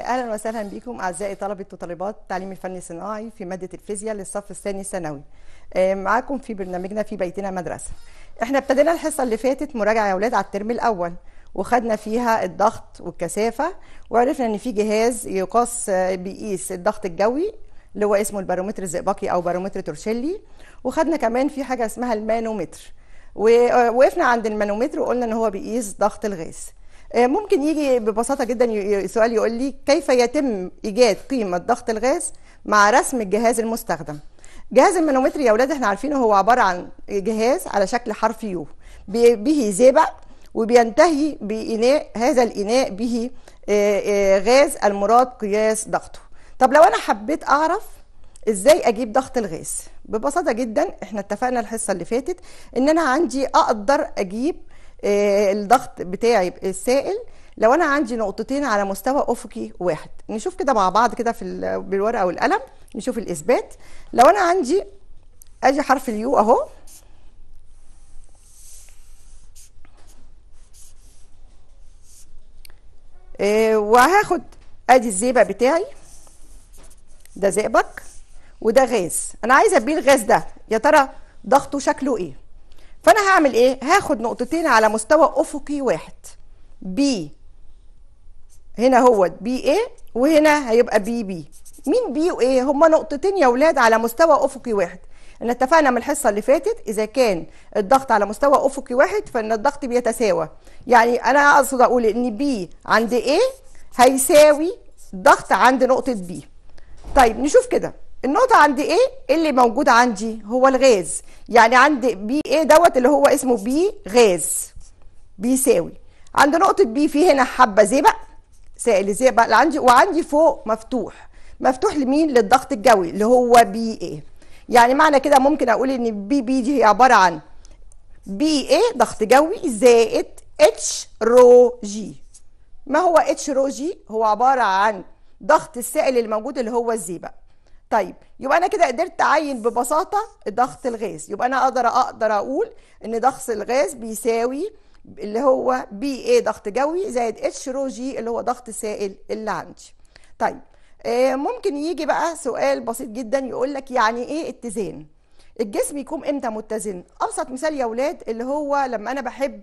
اهلا وسهلا بكم اعزائي طلبه وطالبات تعليم الفني الصناعي في ماده الفيزياء للصف الثاني الثانوي آه، معاكم في برنامجنا في بيتنا مدرسه احنا ابتدينا الحصه اللي فاتت مراجعه يا اولاد على الترم الاول وخدنا فيها الضغط والكثافه وعرفنا ان في جهاز يقاس آه، بيقيس الضغط الجوي اللي هو اسمه البارومتر الزئبقي او بارومتر تورشيلي وخدنا كمان في حاجه اسمها المانومتر ووقفنا آه، عند المانومتر وقلنا ان هو بيقيس ضغط الغاز آه، ممكن يجي ببساطه جدا سؤال يقول لي كيف يتم ايجاد قيمه ضغط الغاز مع رسم الجهاز المستخدم جهاز المانومتر يا اولاد احنا عارفينه هو عباره عن جهاز على شكل حرف يو به زئبق وبينتهي بإناء هذا الإناء به آه، آه، غاز المراد قياس ضغطه طب لو أنا حبيت أعرف إزاي أجيب ضغط الغاز ببساطة جدا إحنا اتفقنا الحصة اللي فاتت إن أنا عندي أقدر أجيب آه، الضغط بتاعي السائل لو انا عندي نقطتين على مستوى افقي واحد نشوف كده مع بعض كده في بالورقه والقلم نشوف الاثبات لو انا عندي اجي حرف اليو اهو آه، وهاخد ادي الزئبق بتاعي ده زئبق وده غاز انا عايزه ابيه الغاز ده يا ترى ضغطه شكله ايه فانا هعمل ايه هاخد نقطتين على مستوى افقي واحد بي هنا هو بي ايه وهنا هيبقى بي بي مين بي وايه هما نقطتين يا ولاد على مستوى افقي واحد ان اتفقنا من الحصه اللي فاتت اذا كان الضغط على مستوى افقي واحد فان الضغط بيتساوى يعني انا اقصد اقول ان بي عند ايه هيساوي ضغط عند نقطه بي طيب نشوف كده النقطة عندي ايه اللي موجود عندي هو الغاز يعني عندي بي ايه دوت اللي هو اسمه بي غاز بيساوي عند نقطة بي في هنا حبة زئبق سائل زئبق اللي عندي وعندي فوق مفتوح مفتوح لمين للضغط الجوي اللي هو بي ايه يعني معنى كده ممكن اقول ان بي بي دي هي عبارة عن بي ايه ضغط جوي زائد اتش رو جي ما هو اتش رو جي هو عبارة عن ضغط السائل الموجود اللي هو الزئبق طيب يبقى انا كده قدرت اعين ببساطه ضغط الغاز يبقى انا اقدر اقدر اقول ان ضغط الغاز بيساوي اللي هو بي اي ضغط جوي زائد اتش رو جي اللي هو ضغط سائل اللي عندي طيب آه ممكن يجي بقى سؤال بسيط جدا يقول لك يعني ايه اتزان الجسم يكون امتى متزن ابسط مثال يا اولاد اللي هو لما انا بحب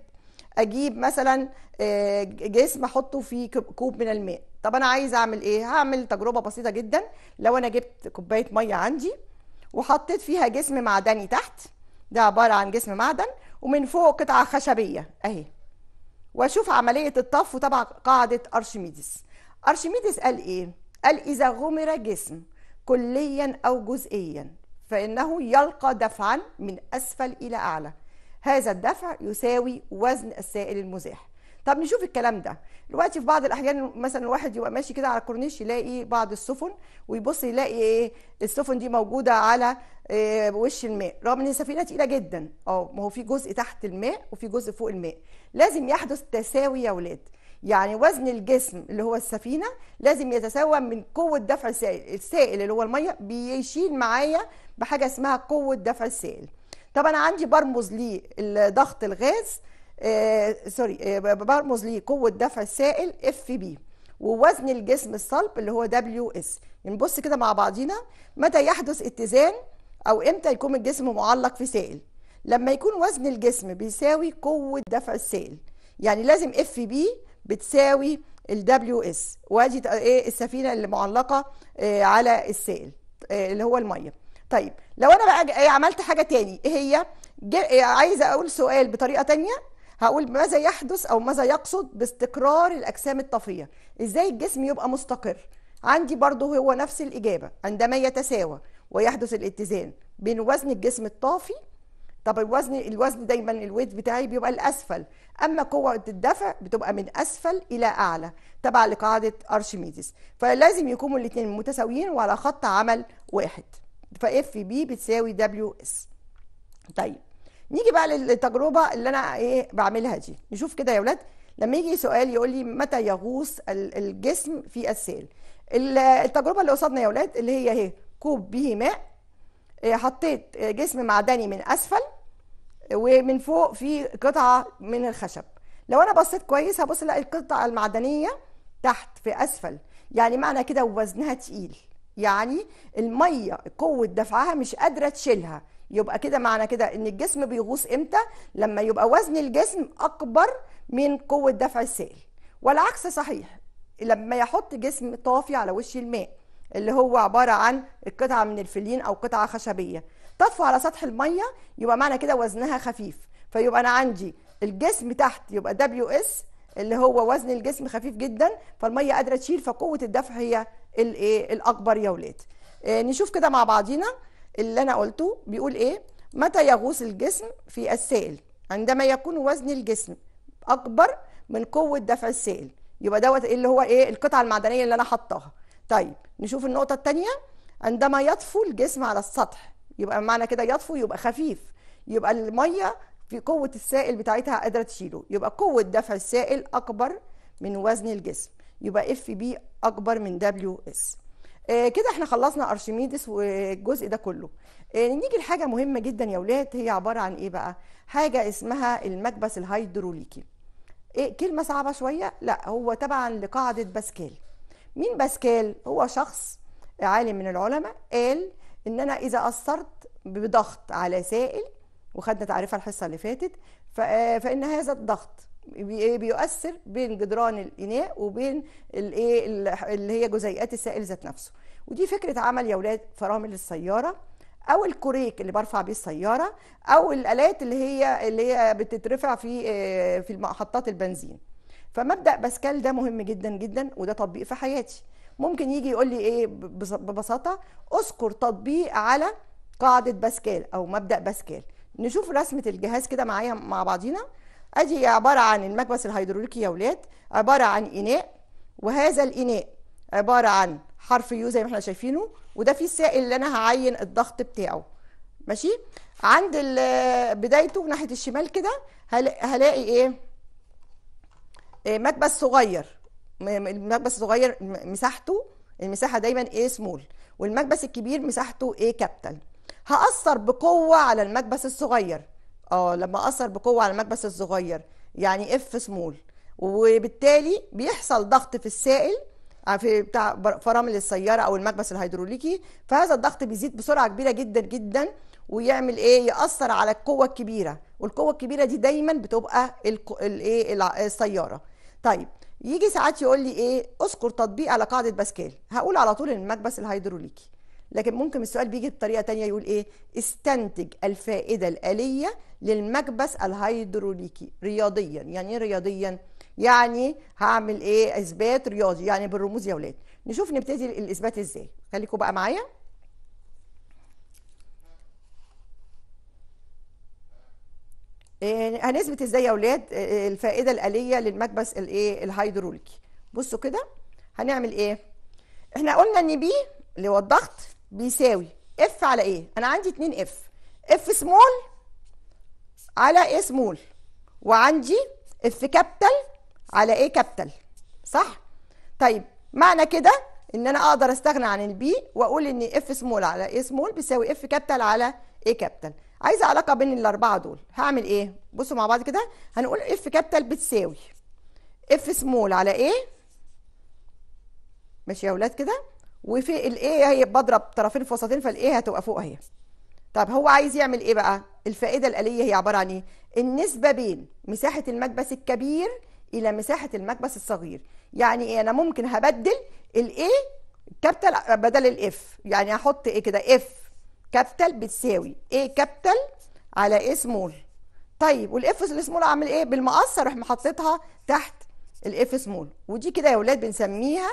اجيب مثلا آه، جسم احطه في كوب من الماء طب انا عايز اعمل ايه هعمل تجربه بسيطه جدا لو انا جبت كوبايه ميه عندي وحطيت فيها جسم معدني تحت ده عباره عن جسم معدن ومن فوق قطعه خشبيه اهي واشوف عمليه الطف تبع قاعده ارشميدس ارشميدس قال ايه قال اذا غمر جسم كليا او جزئيا فانه يلقى دفعا من اسفل الى اعلى هذا الدفع يساوي وزن السائل المزاح طب نشوف الكلام ده دلوقتي في بعض الاحيان مثلا الواحد يبقى ماشي كده على الكورنيش يلاقي بعض السفن ويبص يلاقي ايه السفن دي موجوده على إيه وش الماء رغم ان السفينه تقيله جدا اه ما هو في جزء تحت الماء وفي جزء فوق الماء لازم يحدث تساوي يا ولاد يعني وزن الجسم اللي هو السفينه لازم يتساوى من قوه دفع السائل السائل اللي هو الميه بيشيل معايا بحاجه اسمها قوه دفع السائل طب انا عندي برمز لضغط الغاز آه، سوري آه، برمز لقوه دفع السائل اف بي ووزن الجسم الصلب اللي هو دبليو اس نبص كده مع بعضينا متى يحدث اتزان او امتى يكون الجسم معلق في سائل لما يكون وزن الجسم بيساوي قوه دفع السائل يعني لازم اف بي بتساوي الدبليو اس وادي ايه السفينه اللي معلقه آه، على السائل اللي هو الميه طيب لو انا بقى إيه، عملت حاجه تاني ايه هي إيه، عايزه اقول سؤال بطريقه تانية هقول ماذا يحدث او ماذا يقصد باستقرار الاجسام الطفيه ازاي الجسم يبقى مستقر عندي برضه هو نفس الاجابه عندما يتساوى ويحدث الاتزان بين وزن الجسم الطافي طب الوزن الوزن دايما الويت بتاعي بيبقى الاسفل اما قوه الدفع بتبقى من اسفل الى اعلى تبع لقاعده ارشميدس فلازم يكونوا الاثنين متساويين وعلى خط عمل واحد فاف بي بتساوي دبليو اس طيب نيجي بقى للتجربه اللي انا ايه بعملها دي نشوف كده يا ولاد لما يجي سؤال يقول لي متى يغوص الجسم في السائل التجربه اللي قصادنا يا ولاد اللي هي اهي كوب به إيه، ماء حطيت جسم معدني من اسفل ومن فوق في قطعه من الخشب لو انا بصيت كويس هبص الاقي القطعه المعدنيه تحت في اسفل يعني معنى كده وزنها تقيل يعني الميه قوه دفعها مش قادره تشيلها يبقى كده معنى كده ان الجسم بيغوص امتى لما يبقى وزن الجسم اكبر من قوه دفع السائل والعكس صحيح لما يحط جسم طافي على وش الماء اللي هو عباره عن قطعه من الفلين او قطعه خشبيه تطفو على سطح الميه يبقى معنى كده وزنها خفيف فيبقى انا عندي الجسم تحت يبقى دبليو اس اللي هو وزن الجسم خفيف جدا فالميه قادره تشيل فقوه الدفع هي الايه الاكبر يا ولاد آه، نشوف كده مع بعضينا اللي انا قلته بيقول ايه متى يغوص الجسم في السائل عندما يكون وزن الجسم اكبر من قوه دفع السائل يبقى دوت اللي هو ايه القطعه المعدنيه اللي انا حطاها طيب نشوف النقطه الثانيه عندما يطفو الجسم على السطح يبقى معنى كده يطفو يبقى خفيف يبقى الميه في قوه السائل بتاعتها قادره تشيله يبقى قوه دفع السائل اكبر من وزن الجسم يبقى اف بي اكبر من دبليو اس آه، كده احنا خلصنا ارشميدس والجزء ده كله آه، نيجي لحاجه مهمه جدا يا ولاد هي عباره عن ايه بقى حاجه اسمها المكبس الهيدروليكي ايه كلمه صعبه شويه لا هو تبعا لقاعده باسكال مين باسكال هو شخص عالم من العلماء قال ان انا اذا اثرت بضغط على سائل وخدنا تعريفها الحصه اللي فاتت آه، فان هذا الضغط إيه، بيؤثر بين جدران الاناء وبين الايه اللي هي جزيئات السائل ذات نفسه ودي فكره عمل يا ولاد فرامل السياره او الكوريك اللي برفع بيه السياره او الالات اللي هي اللي هي بتترفع في آه، في محطات البنزين فمبدا باسكال ده مهم جدا جدا وده تطبيق في حياتي ممكن يجي يقول لي ايه ببساطه اذكر تطبيق على قاعده باسكال او مبدا باسكال نشوف رسمه الجهاز كده معايا مع بعضينا ادي عباره عن المكبس الهيدروليكي يا اولاد عباره عن اناء وهذا الاناء عباره عن حرف يو زي ما احنا شايفينه وده فيه السائل اللي انا هعين الضغط بتاعه ماشي عند بدايته ناحيه الشمال كده هلاقي إيه؟, ايه مكبس صغير المكبس الصغير مساحته المساحه دايما ايه سمول والمكبس الكبير مساحته ايه كابيتال هاثر بقوه على المكبس الصغير اه لما اثر بقوه على المكبس الصغير يعني اف سمول وبالتالي بيحصل ضغط في السائل آه، في بتاع فرامل السياره او المكبس الهيدروليكي فهذا الضغط بيزيد بسرعه كبيره جدا جدا ويعمل ايه ياثر على القوه الكبيره والقوه الكبيره دي دايما بتبقى الايه السياره طيب يجي ساعات يقول لي ايه اذكر تطبيق على قاعده باسكال هقول على طول المكبس الهيدروليكي لكن ممكن السؤال بيجي بطريقه تانية يقول ايه استنتج الفائده الاليه للمكبس الهيدروليكي رياضيا يعني ايه رياضيا يعني هعمل ايه اثبات رياضي يعني بالرموز يا اولاد نشوف نبتدي الاثبات ازاي خليكم بقى معايا آه، هنثبت ازاي يا اولاد آه، آه، الفائده الاليه للمكبس الايه الهيدروليكي بصوا كده هنعمل ايه احنا قلنا ان بي اللي هو الضغط بيساوي اف على ايه انا عندي 2 اف اف سمول على ايه سمول وعندي اف كابيتال على ايه كابيتال صح طيب معنى كده ان انا اقدر استغنى عن البي واقول ان اف سمول على ايه سمول بيساوي اف كابيتال على ايه كابيتال عايزه علاقه بين الاربعه دول هعمل ايه بصوا مع بعض كده هنقول اف كابيتال بتساوي اف سمول على ايه ماشي يا اولاد كده وفي الايه هي بضرب طرفين في وسطين فالايه هتبقى فوق اهي طب هو عايز يعمل ايه بقى الفائده الاليه هي عباره عن ايه النسبه بين مساحه المكبس الكبير الى مساحه المكبس الصغير يعني ايه انا ممكن هبدل الايه كابيتال بدل الاف يعني هحط ايه كده اف كابيتال بتساوي ايه كابيتال على ايه سمول طيب والاف سمول اعمل ايه بالمقص اروح محطتها تحت الاف سمول ودي كده يا اولاد بنسميها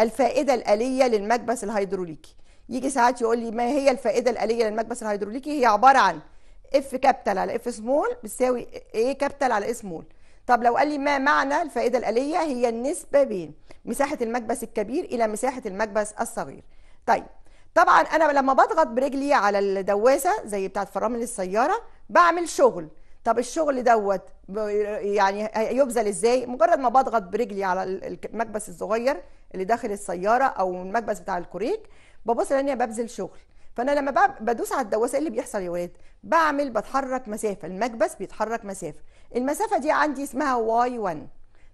الفائده الاليه للمكبس الهيدروليكي يجي ساعات يقول لي ما هي الفائده الاليه للمكبس الهيدروليكي هي عباره عن اف كابيتال على اف سمول بتساوي ايه كابيتال على ايه سمول طب لو قال لي ما معنى الفائده الاليه هي النسبه بين مساحه المكبس الكبير الى مساحه المكبس الصغير طيب طبعا انا لما بضغط برجلي على الدواسه زي بتاعه فرامل السياره بعمل شغل طب الشغل دوت يعني يبذل ازاي مجرد ما بضغط برجلي على المكبس الصغير اللي داخل السياره او المكبس بتاع الكوريك ببص لاني ببذل شغل فانا لما بدوس على الدواسه إيه اللي بيحصل يا ولاد بعمل بتحرك مسافه المكبس بيتحرك مسافه المسافه دي عندي اسمها واي 1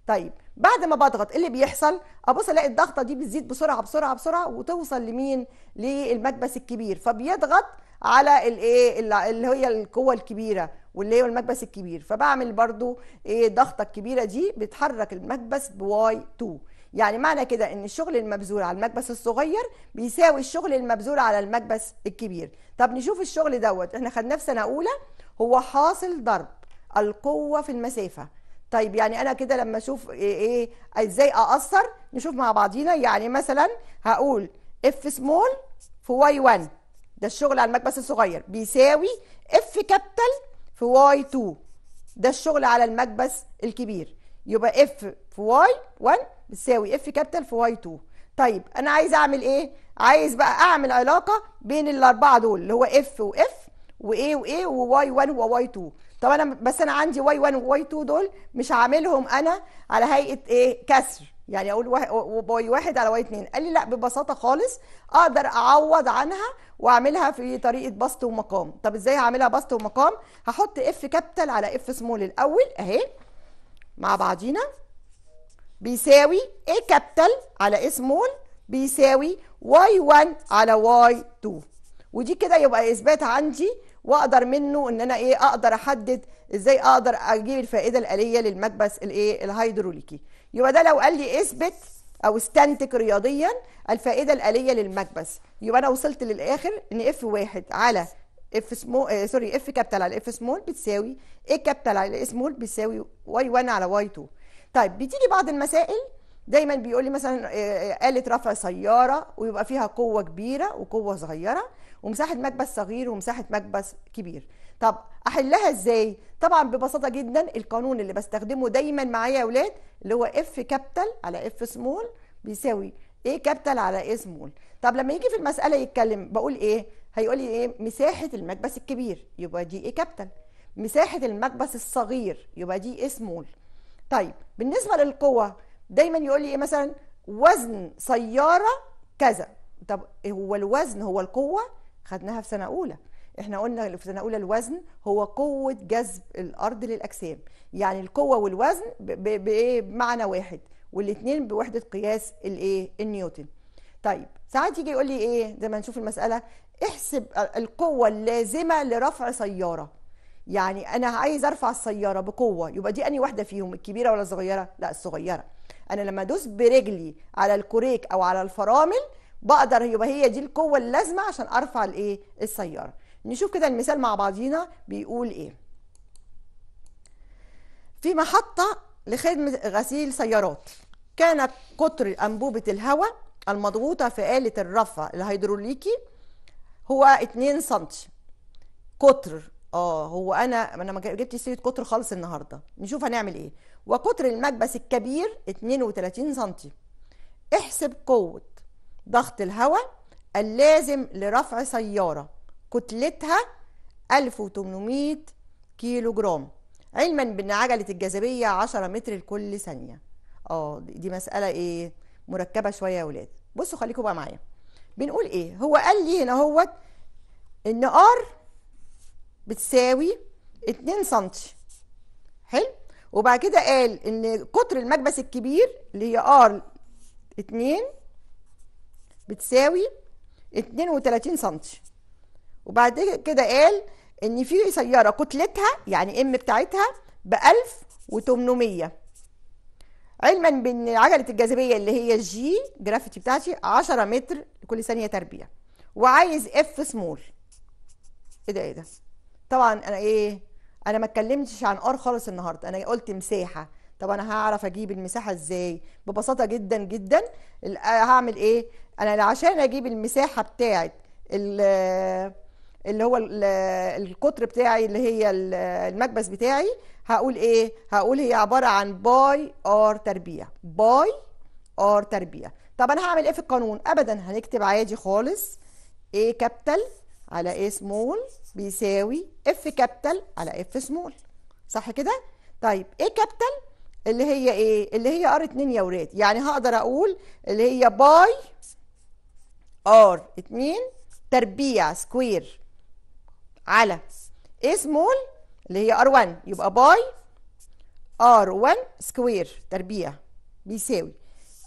طيب بعد ما بضغط إيه اللي بيحصل ابص الاقي الضغطه دي بتزيد بسرعه بسرعه بسرعه وتوصل لمين للمكبس الكبير فبيضغط على الايه اللي هي القوه الكبيره واللي هي المكبس الكبير فبعمل برضو ايه الضغطه الكبيره دي بتحرك المكبس بواي 2 يعني معنى كده ان الشغل المبذول على المكبس الصغير بيساوي الشغل المبذول على المكبس الكبير طب نشوف الشغل دوت احنا خدناه في سنه اولى هو حاصل ضرب القوه في المسافه طيب يعني انا كده لما اشوف ايه, إيه، ازاي اقصر نشوف مع بعضينا يعني مثلا هقول اف سمول في واي 1 ده الشغل على المكبس الصغير بيساوي اف كابيتال في واي 2 ده الشغل على المكبس الكبير يبقى اف في واي 1 بتساوي اف كابيتال في واي 2 طيب انا عايز اعمل ايه عايز بقى اعمل علاقه بين الاربعه دول اللي هو اف واف وايه وايه وواي 1 وواي 2 طب انا بس انا عندي واي 1 وواي 2 دول مش هعملهم انا على هيئه ايه كسر يعني اقول واي واحد على واي 2 قال لي لا ببساطه خالص اقدر اعوض عنها واعملها في طريقه بسط ومقام طب ازاي هعملها بسط ومقام هحط اف كابيتال على اف سمول الاول اهي مع بعضينا بيساوي A كابيتال على A سمول بيساوي Y1 على Y2 ودي كده يبقى إثبات عندي واقدر منه ان انا ايه اقدر احدد ازاي اقدر اجيب الفائده الاليه للمكبس الايه الهيدروليكي يبقى ده لو قال لي اثبت او استنتج رياضيا الفائده الاليه للمكبس يبقى انا وصلت للاخر ان اف F1 على اف سمو سوري اف كابيتال على اف سمول بتساوي ايه كابيتال على ايه سمول بتساوي واي 1 على واي 2 طيب بتيجي بعض المسائل دايما بيقول لي مثلا آه، آه، آلة رفع سيارة ويبقى فيها قوة كبيرة وقوة صغيرة ومساحة مكبس صغير ومساحة مكبس كبير طب احلها ازاي طبعا ببساطة جدا القانون اللي بستخدمه دايما معايا يا اولاد اللي هو اف كابيتال على اف سمول بيساوي ايه كابيتال على ايه سمول طب لما يجي في المسألة يتكلم بقول ايه هيقول لي ايه مساحة المكبس الكبير يبقى دي ايه كابيتال مساحة المكبس الصغير يبقى دي ايه سمول طيب بالنسبه للقوه دايما يقول لي ايه مثلا وزن سياره كذا طب هو الوزن هو القوه خدناها في سنه اولى احنا قلنا في سنه اولى الوزن هو قوه جذب الارض للاجسام يعني القوه والوزن بايه بمعنى واحد والاثنين بوحده قياس الايه النيوتن طيب ساعات يجي يقول لي ايه زي ما نشوف المساله احسب القوه اللازمه لرفع سياره يعني انا عايز ارفع السياره بقوه يبقى دي اني واحده فيهم الكبيره ولا الصغيره لا الصغيره انا لما ادوس برجلي على الكوريك او على الفرامل بقدر يبقى هي دي القوه اللازمه عشان ارفع الايه السياره نشوف كده المثال مع بعضينا بيقول ايه في محطه لخدمه غسيل سيارات كان قطر انبوبه الهواء المضغوطه في اله الرفع الهيدروليكي هو 2 سم قطر اه هو انا انا ما جبت سيره قطر خالص النهارده نشوف هنعمل ايه وقطر المكبس الكبير 32 سم احسب قوه ضغط الهواء اللازم لرفع سياره كتلتها 1800 كيلو جرام علما بان عجله الجاذبيه 10 متر لكل ثانيه اه دي مساله ايه مركبه شويه يا ولاد بصوا خليكم بقى معايا بنقول ايه هو قال لي هنا اهوت ان ار بتساوي 2 سم حلو وبعد كده قال ان قطر المكبس الكبير اللي هي ار 2 بتساوي 32 سم وبعد كده قال ان في سياره كتلتها يعني ام بتاعتها ب 1800 علما بان عجله الجاذبيه اللي هي الجي جرافيتي بتاعتي 10 متر لكل ثانيه تربيع وعايز اف سمول ايه ده ايه ده طبعا انا ايه انا ما اتكلمتش عن ار خالص النهارده انا قلت مساحه طب انا هعرف اجيب المساحه ازاي ببساطه جدا جدا هعمل ايه انا عشان اجيب المساحه بتاعت اللي هو القطر بتاعي اللي هي المكبس بتاعي هقول ايه هقول هي عباره عن باي ار تربيع باي ار تربيع طب انا هعمل ايه في القانون ابدا هنكتب عادي خالص ايه كابيتال على ايه سمول بيساوي اف كابيتال على اف سمول صح كده طيب ايه كابيتال اللي هي ايه اللي هي ار 2 يا ولاد يعني هقدر اقول اللي هي باي ار 2 تربيع سكوير على ايه سمول اللي هي ار 1 يبقى باي ار 1 سكوير تربيع بيساوي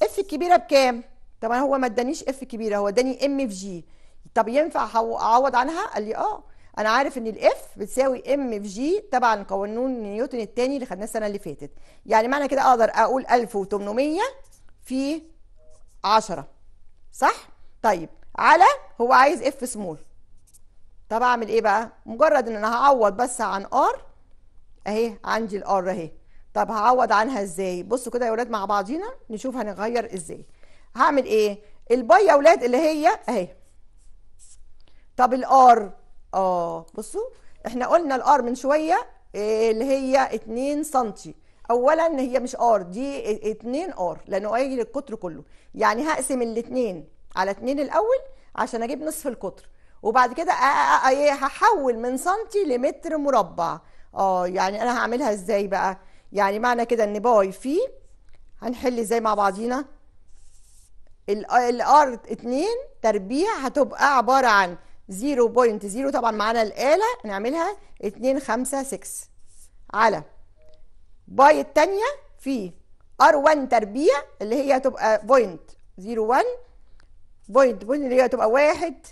اف كبيره بكام طبعا هو ما ادانيش اف كبيره هو اداني ام في جي طب ينفع اعوض عنها قال لي اه انا عارف ان الاف بتساوي ام في جي تبع قانون نيوتن الثاني اللي خدناه السنه اللي فاتت يعني معنى كده اقدر اقول 1800 في 10 صح طيب على هو عايز اف سمول طب اعمل ايه بقى مجرد ان انا هعوض بس عن ار اهي عندي الار اهي طب هعوض عنها ازاي بصوا كده يا اولاد مع بعضينا نشوف هنغير ازاي هعمل ايه الباي يا اولاد اللي هي اهي طب الار اه بصوا احنا قلنا الار من شويه إيه اللي هي 2 سم اولا هي مش ار دي 2 ار لانه قايل القطر كله يعني هقسم الاثنين على 2 الاول عشان اجيب نصف القطر وبعد كده هحول من سنتي لمتر مربع اه يعني انا هعملها ازاي بقى يعني معنى كده ان باي في هنحل ازاي مع بعضينا الار 2 تربيع هتبقى عباره عن 0.0 طبعا معانا الآلة نعملها 2 5 6 على باي التانية في R1 تربيع اللي هي تبقى بوينت 0.1 بوينت بوينت اللي هي تبقى 1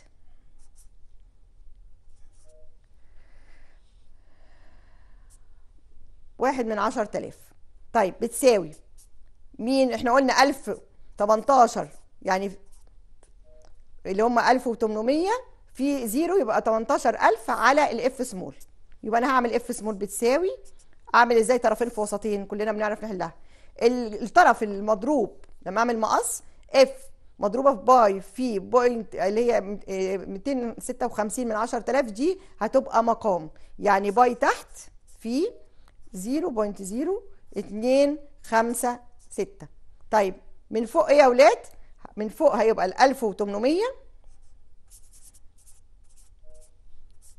واحد من عشر تلاف طيب بتساوي مين احنا قلنا ألف تمنتاشر يعني اللي هم ألف وتمنمية في زيرو يبقى 18000 على الاف سمول يبقى انا هعمل اف سمول بتساوي اعمل ازاي طرفين في وسطين كلنا بنعرف نحلها الطرف المضروب لما اعمل مقص اف مضروبه في باي في بوينت اللي هي 256 آه، من 10000 دي هتبقى مقام يعني باي تحت في 0.0256 طيب من فوق ايه يا اولاد من فوق هيبقى ال 1800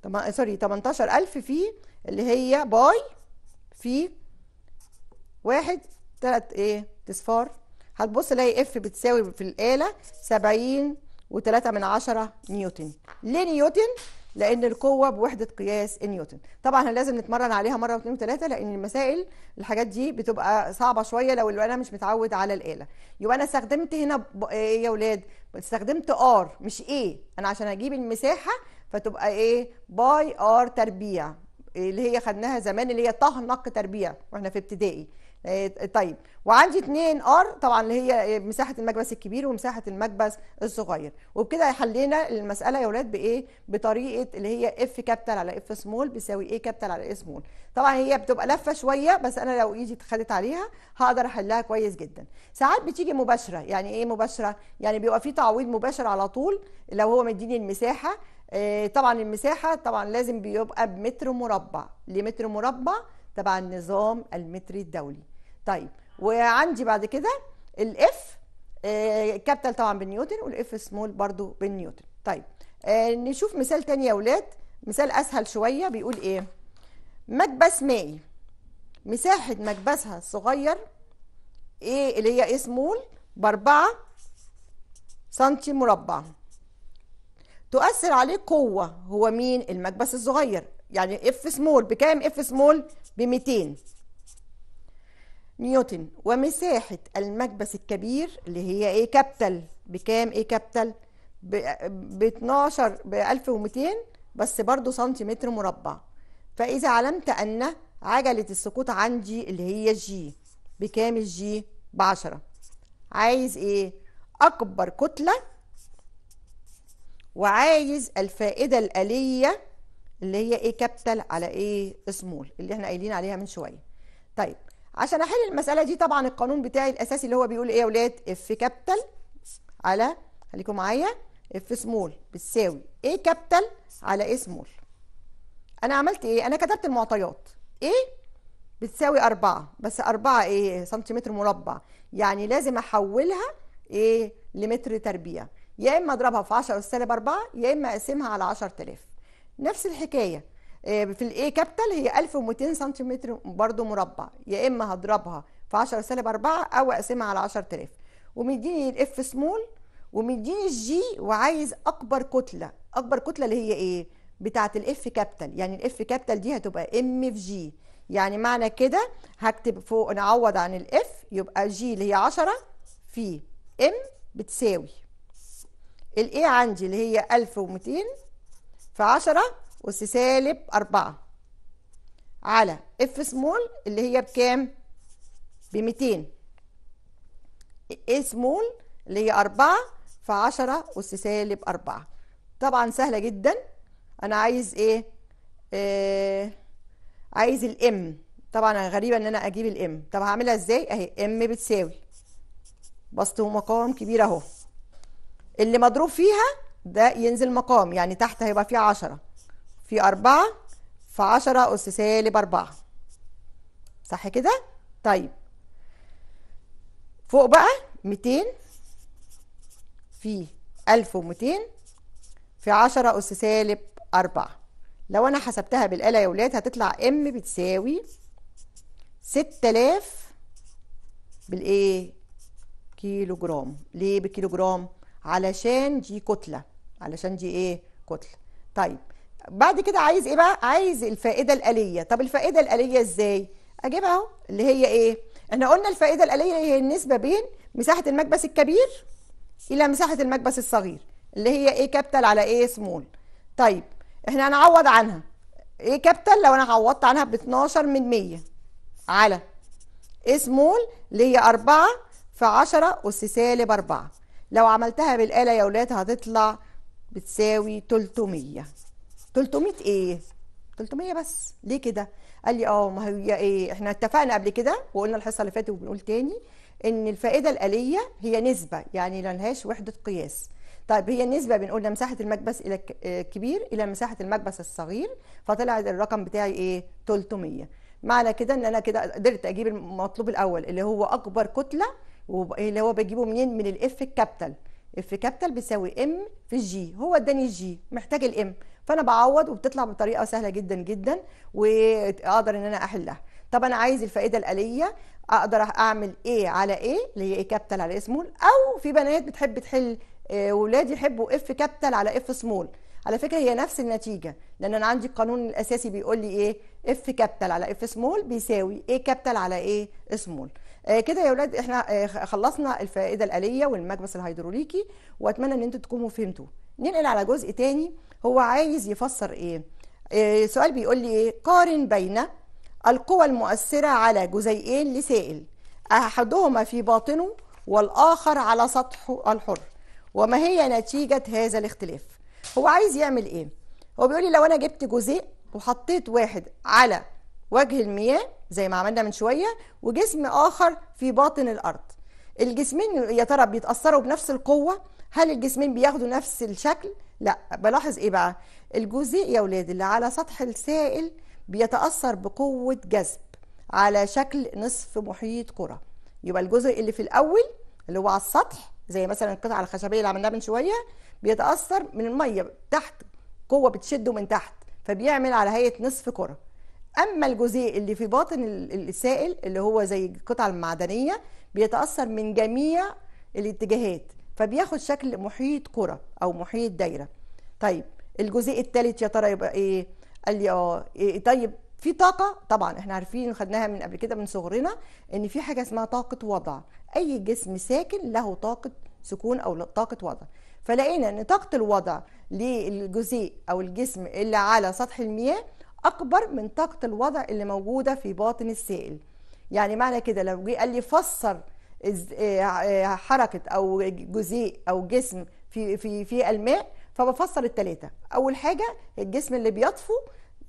طب سوري 18000 في اللي هي باي في واحد تلات ايه اصفار هتبص الاقي اف بتساوي في الاله 70 و3 من عشرة نيوتن ليه نيوتن لان القوه بوحده قياس نيوتن طبعا لازم نتمرن عليها مره واثنين وثلاثه لان المسائل الحاجات دي بتبقى صعبه شويه لو انا مش متعود على الاله يبقى انا استخدمت هنا إيه يا اولاد استخدمت ار مش ايه انا عشان اجيب المساحه فتبقى ايه باي ار تربيع اللي هي خدناها زمان اللي هي طه نق تربيع واحنا في ابتدائي آه، طيب وعندي 2 ار طبعا اللي هي مساحه المكبس الكبير ومساحه المكبس الصغير وبكده حلينا المساله يا اولاد بايه بطريقه اللي هي اف كابيتال على اف سمول بيساوي ايه كابيتال على ايه سمول طبعا هي بتبقى لفه شويه بس انا لو ايدي اتخدت عليها هقدر احلها كويس جدا ساعات بتيجي مباشره يعني ايه مباشره يعني بيبقى في تعويض مباشر على طول لو هو مديني المساحه آه، طبعا المساحه طبعا لازم بيبقى بمتر مربع لمتر مربع تبع النظام المتري الدولي طيب وعندي بعد كده الاف كابيتال آه، طبعا بالنيوتن والاف سمول برضو بالنيوتن طيب آه، نشوف مثال تاني يا ولاد مثال اسهل شويه بيقول ايه مكبس مائي مساحه مكبسها الصغير ايه اللي هي ايه سمول باربعه سنتي مربع تؤثر عليه قوة هو مين المكبس الصغير يعني اف سمول بكام اف سمول ب 200 نيوتن ومساحة المكبس الكبير اللي هي ايه كابتل بكام ايه كابتل ب 12 ب 1200 بس برضو سنتيمتر مربع فإذا علمت أن عجلة السقوط عندي اللي هي الجي بكام الجي ب 10 عايز ايه أكبر كتلة وعايز الفائده الاليه اللي هي ايه كابيتال على ايه سمول اللي احنا قايلين عليها من شويه طيب عشان احل المساله دي طبعا القانون بتاعي الاساسي اللي هو بيقول ايه يا اولاد اف كابيتال على خليكم معايا اف سمول بتساوي ايه كابيتال على ايه سمول انا عملت ايه انا كتبت المعطيات ايه بتساوي أربعة بس أربعة إيه سنتيمتر مربع يعني لازم أحولها إيه لمتر تربيع يا اما اضربها في 10 سالب 4 يا اما اقسمها على 10000 نفس الحكايه آه، في الاي كابيتال هي 1200 سنتيمتر برضو مربع يا اما هضربها في 10 سالب 4 او اقسمها على 10000 ومديني الاف سمول ومديني الجي وعايز اكبر كتله اكبر كتله اللي هي ايه بتاعه الاف كابيتال يعني الاف كابيتال دي هتبقى ام في جي يعني معنى كده هكتب فوق نعوض عن الاف يبقى جي اللي هي 10 في ام بتساوي الايه عندي اللي هي 1200 في 10 أس سالب 4 على اف سمول اللي هي بكام؟ ب 200 ايه سمول اللي هي 4 في 10 أس سالب 4 طبعا سهلة جدا أنا عايز إيه؟ آه عايز الام طبعا غريبة إن أنا أجيب الام طب هعملها إزاي؟ أهي ام بتساوي بسط ومقام كبير أهو اللي مضروب فيها ده ينزل مقام يعني تحت هيبقى فيه عشرة في أربعة في عشرة أس سالب أربعة صح كده؟ طيب فوق بقى ميتين في ألف وميتين في عشرة أس سالب أربعة لو أنا حسبتها بالآلة يا ولاد هتطلع إم بتساوي ستة آلاف بالإيه؟ كيلو جرام ليه بالكيلو جرام؟ علشان دي كتله علشان دي ايه كتله طيب بعد كده عايز ايه بقى عايز الفائده الاليه طب الفائده الاليه ازاي اجيبها اهو اللي هي ايه احنا قلنا الفائده الاليه هي النسبه بين مساحه المكبس الكبير الى مساحه المكبس الصغير اللي هي ايه كابيتال على ايه سمول طيب احنا هنعوض عنها ايه كابيتال لو انا عوضت عنها ب 12 من 100 على ايه سمول اللي هي 4 في 10 اس سالب 4 لو عملتها بالآلة يا ولاد هتطلع بتساوي 300 300 ايه 300 بس ليه كده قال لي اه ما هي ايه احنا اتفقنا قبل كده وقلنا الحصه اللي فاتت وبنقول تاني ان الفائده الاليه هي نسبه يعني لهاش وحده قياس طيب هي النسبه بنقول مساحه المكبس الى الكبير آه، الى مساحه المكبس الصغير فطلع الرقم بتاعي ايه 300 معنى كده ان انا كده قدرت اجيب المطلوب الاول اللي هو اكبر كتله إيه اللي هو بجيبه منين من الاف الكابيتال اف كابيتال بيساوي ام في الجي هو اداني الجي محتاج الام فانا بعوض وبتطلع بطريقه سهله جدا جدا واقدر ان انا احلها طب انا عايز الفائده الاليه اقدر اعمل ايه على ايه اللي هي ايه كابيتال على اسمول سمول او في بنات بتحب تحل آه، ولاد يحبوا اف كابيتال على اف سمول على فكره هي نفس النتيجه لان انا عندي القانون الاساسي بيقول لي ايه اف كابيتال على اف سمول بيساوي ايه كابيتال على ايه سمول آه، كده يا اولاد احنا آه، خلصنا الفائده الاليه والمكبس الهيدروليكي واتمنى ان انتوا تكونوا فهمتوا ننقل على جزء تاني هو عايز يفسر ايه آه، سؤال بيقول لي ايه قارن بين القوى المؤثره على جزيئين لسائل احدهما في باطنه والاخر على سطحه الحر وما هي نتيجه هذا الاختلاف هو عايز يعمل ايه هو بيقول لي لو انا جبت جزيء وحطيت واحد على وجه المياه زي ما عملنا من شوية وجسم آخر في باطن الأرض الجسمين يا ترى بيتأثروا بنفس القوة هل الجسمين بياخدوا نفس الشكل لا بلاحظ ايه بقى الجزيء يا ولاد اللي على سطح السائل بيتأثر بقوة جذب على شكل نصف محيط كرة يبقى الجزء اللي في الأول اللي هو على السطح زي مثلا القطعة الخشبية اللي عملناها من شوية بيتأثر من المية تحت قوة بتشده من تحت فبيعمل على هيئة نصف كرة اما الجزيء اللي في باطن السائل اللي هو زي القطع المعدنيه بيتاثر من جميع الاتجاهات فبياخد شكل محيط كره او محيط دايره طيب الجزيء الثالث يا ترى يبقى ايه قال لي اه إيه, إيه، طيب في طاقه طبعا احنا عارفين خدناها من قبل كده من صغرنا ان في حاجه اسمها طاقه وضع اي جسم ساكن له طاقه سكون او طاقه وضع فلقينا ان طاقه الوضع للجزيء او الجسم اللي على سطح المياه اكبر من طاقه الوضع اللي موجوده في باطن السائل يعني معنى كده لو جه قال لي فسر إيه، إيه، حركه او جزيء او جسم في في في الماء فبفسر الثلاثه اول حاجه الجسم اللي بيطفو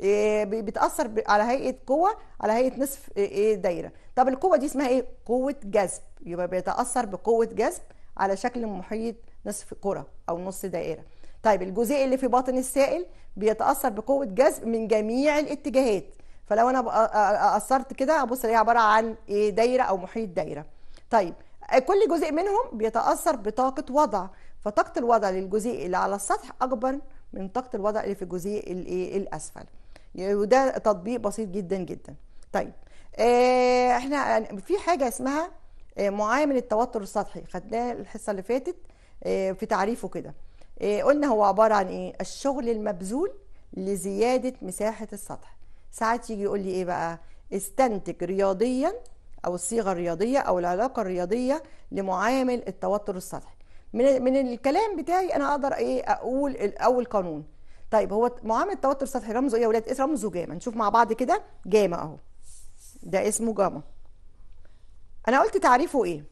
إيه، بيتاثر على هيئه قوه على هيئه نصف دايره طب القوه دي اسمها ايه قوه جذب يبقى بيتاثر بقوه جذب على شكل محيط نصف كره او نص دائره طيب الجزيء اللي في باطن السائل بيتاثر بقوه جذب من جميع الاتجاهات فلو انا اثرت كده ابص الاقيها عباره عن ايه دايره او محيط دايره طيب كل جزء منهم بيتاثر بطاقه وضع فطاقه الوضع للجزيء اللي على السطح اكبر من طاقه الوضع اللي في الجزيء إيه، الاسفل وده تطبيق بسيط جدا جدا طيب آه، احنا في حاجه اسمها آه، معامل التوتر السطحي خدناه الحصه اللي فاتت آه، في تعريفه كده إيه، قلنا هو عبارة عن ايه الشغل المبذول لزيادة مساحة السطح ساعات يجي يقول لي ايه بقى استنتج رياضيا او الصيغة الرياضية او العلاقة الرياضية لمعامل التوتر السطحي من من الكلام بتاعي انا اقدر ايه اقول الأول قانون طيب هو معامل التوتر السطحي رمزه ايه يا ولاد؟ إيه رمزه جاما نشوف مع بعض كده جاما اهو ده اسمه جاما انا قلت تعريفه ايه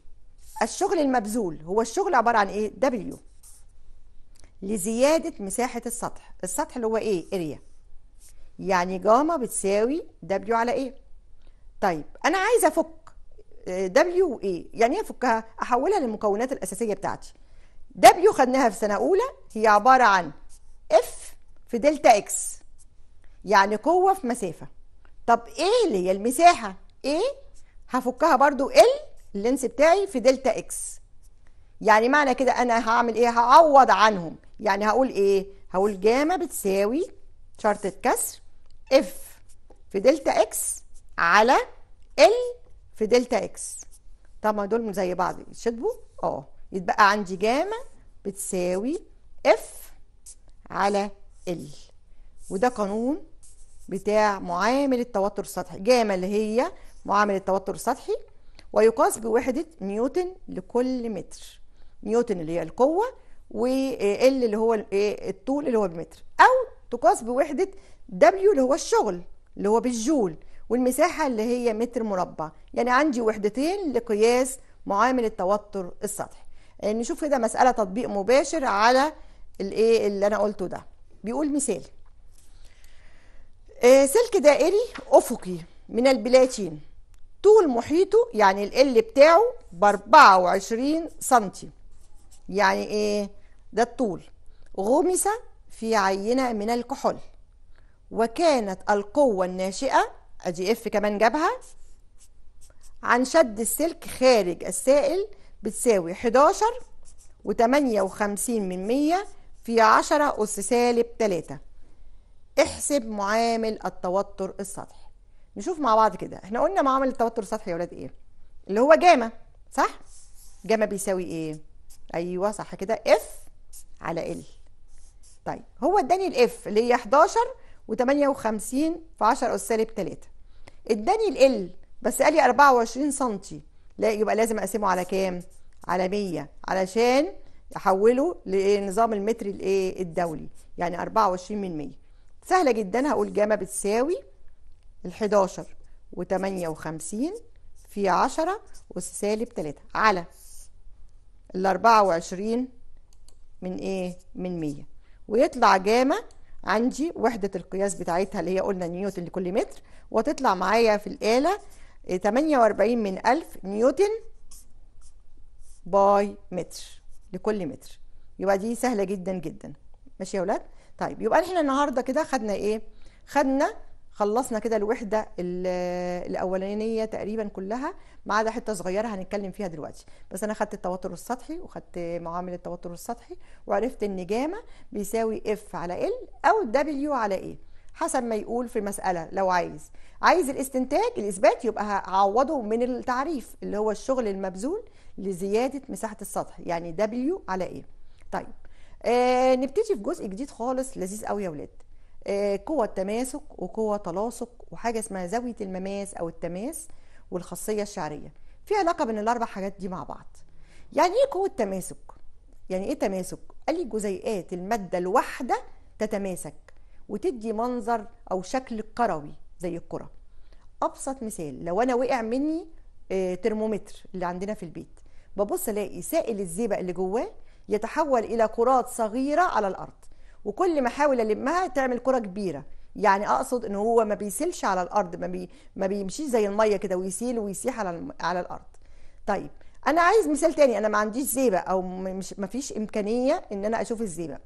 الشغل المبذول هو الشغل عباره عن ايه دبليو لزيادة مساحة السطح السطح اللي هو ايه اريا يعني جاما بتساوي دبليو على ايه طيب انا عايزه افك دبليو وايه يعني ايه افكها احولها للمكونات الاساسيه بتاعتي دبليو خدناها في سنه اولى هي عباره عن اف في دلتا اكس يعني قوه في مسافه طب ايه اللي هي المساحه ايه هفكها برضو ال اللينس بتاعي في دلتا اكس يعني معنى كده انا هعمل ايه هعوض عنهم يعني هقول ايه هقول جاما بتساوي شرطة كسر اف في دلتا اكس على ال في دلتا اكس طبعا دول زي بعض يتشبهوا اه يتبقى عندي جاما بتساوي اف على ال وده قانون بتاع معامل التوتر السطحي جاما اللي هي معامل التوتر السطحي ويقاس بوحدة نيوتن لكل متر نيوتن اللي هي القوة وال اللي هو إيه، الطول اللي هو بمتر او تقاس بوحده دبليو اللي هو الشغل اللي هو بالجول والمساحه اللي هي متر مربع يعني عندي وحدتين لقياس معامل التوتر السطحي يعني نشوف كده مساله تطبيق مباشر على الايه اللي انا قلته ده بيقول مثال آه، سلك دائري افقي من البلاتين طول محيطه يعني ال بتاعه ب 24 سنتي يعني ايه ده الطول غمس في عينة من الكحول وكانت القوة الناشئة أدي إف كمان جابها عن شد السلك خارج السائل بتساوي 11 و58 من 100 في 10 أس سالب 3 احسب معامل التوتر السطحي نشوف مع بعض كده احنا قلنا معامل التوتر السطحي يا ولاد ايه اللي هو جاما صح جاما بيساوي ايه ايوه صح كده اف على ال طيب هو اداني الاف اللي هي 11 و58 في 10 اس سالب 3 اداني ال بس قال لي 24 سم لا يبقى لازم اقسمه على كام على 100 علشان احوله لنظام المتر الايه الدولي يعني 24 من 100 سهله جدا هقول جاما بتساوي ال 11 و58 في 10 اس سالب 3 على ال 24 من ايه من 100 ويطلع جاما عندي وحدة القياس بتاعتها اللي هي قلنا نيوتن لكل متر وتطلع معايا في الآلة 48 آه، من 1000 نيوتن باي متر لكل متر يبقى دي سهلة جدا جدا ماشي يا ولاد طيب يبقى احنا النهاردة كده خدنا ايه خدنا خلصنا كده الوحده الاولانيه تقريبا كلها ما عدا حته صغيره هنتكلم فيها دلوقتي بس انا خدت التوتر السطحي وخدت معامل التوتر السطحي وعرفت ان جاما بيساوي اف على ال او دبليو على ايه حسب ما يقول في مساله لو عايز عايز الاستنتاج الاثبات يبقى هعوضه من التعريف اللي هو الشغل المبذول لزياده مساحه السطح يعني دبليو على ايه طيب آه نبتدي في جزء جديد خالص لذيذ قوي يا ولاد آه، قوة تماسك وقوة تلاصق وحاجة اسمها زاوية المماس أو التماس والخاصية الشعرية في علاقة بين الأربع حاجات دي مع بعض يعني إيه قوة تماسك؟ يعني إيه تماسك؟ قال لي جزيئات المادة الواحدة تتماسك وتدي منظر أو شكل كروي زي الكرة أبسط مثال لو أنا وقع مني آه، ترمومتر اللي عندنا في البيت ببص الاقي سائل الزئبق اللي جواه يتحول الى كرات صغيره على الارض وكل ما حاول ألمها تعمل كرة كبيرة يعني اقصد ان هو ما بيسيلش على الارض ما, بي ما بيمشيش زي الميه كده ويسيل ويسيح على على الارض طيب انا عايز مثال تاني انا ما عنديش زيبه او مش ما فيش امكانيه ان انا اشوف الزيبه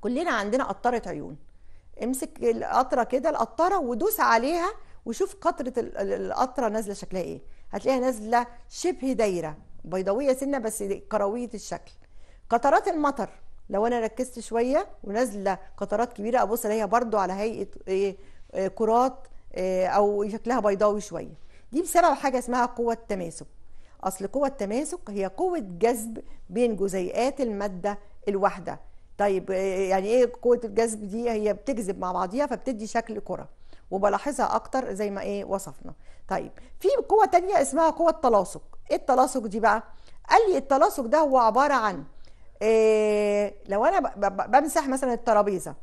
كلنا عندنا قطره عيون امسك القطره كده القطره ودوس عليها وشوف قطره القطره نازله شكلها ايه هتلاقيها نازله شبه دايره بيضاويه سنه بس كرويه الشكل قطرات المطر لو انا ركزت شويه ونازله قطرات كبيره ابص الاقيها برده على هيئه إيه، إيه، كرات إيه، او شكلها بيضاوي شويه دي بسبب حاجه اسمها قوه التماسك اصل قوه التماسك هي قوه جذب بين جزيئات الماده الواحده طيب يعني ايه قوه الجذب دي هي بتجذب مع بعضيها فبتدي شكل كره وبلاحظها اكتر زي ما ايه وصفنا طيب في قوه تانية اسمها قوه التلاصق ايه التلاصق دي بقى قال لي التلاصق ده هو عباره عن إيه، لو انا بمسح مثلا الترابيزه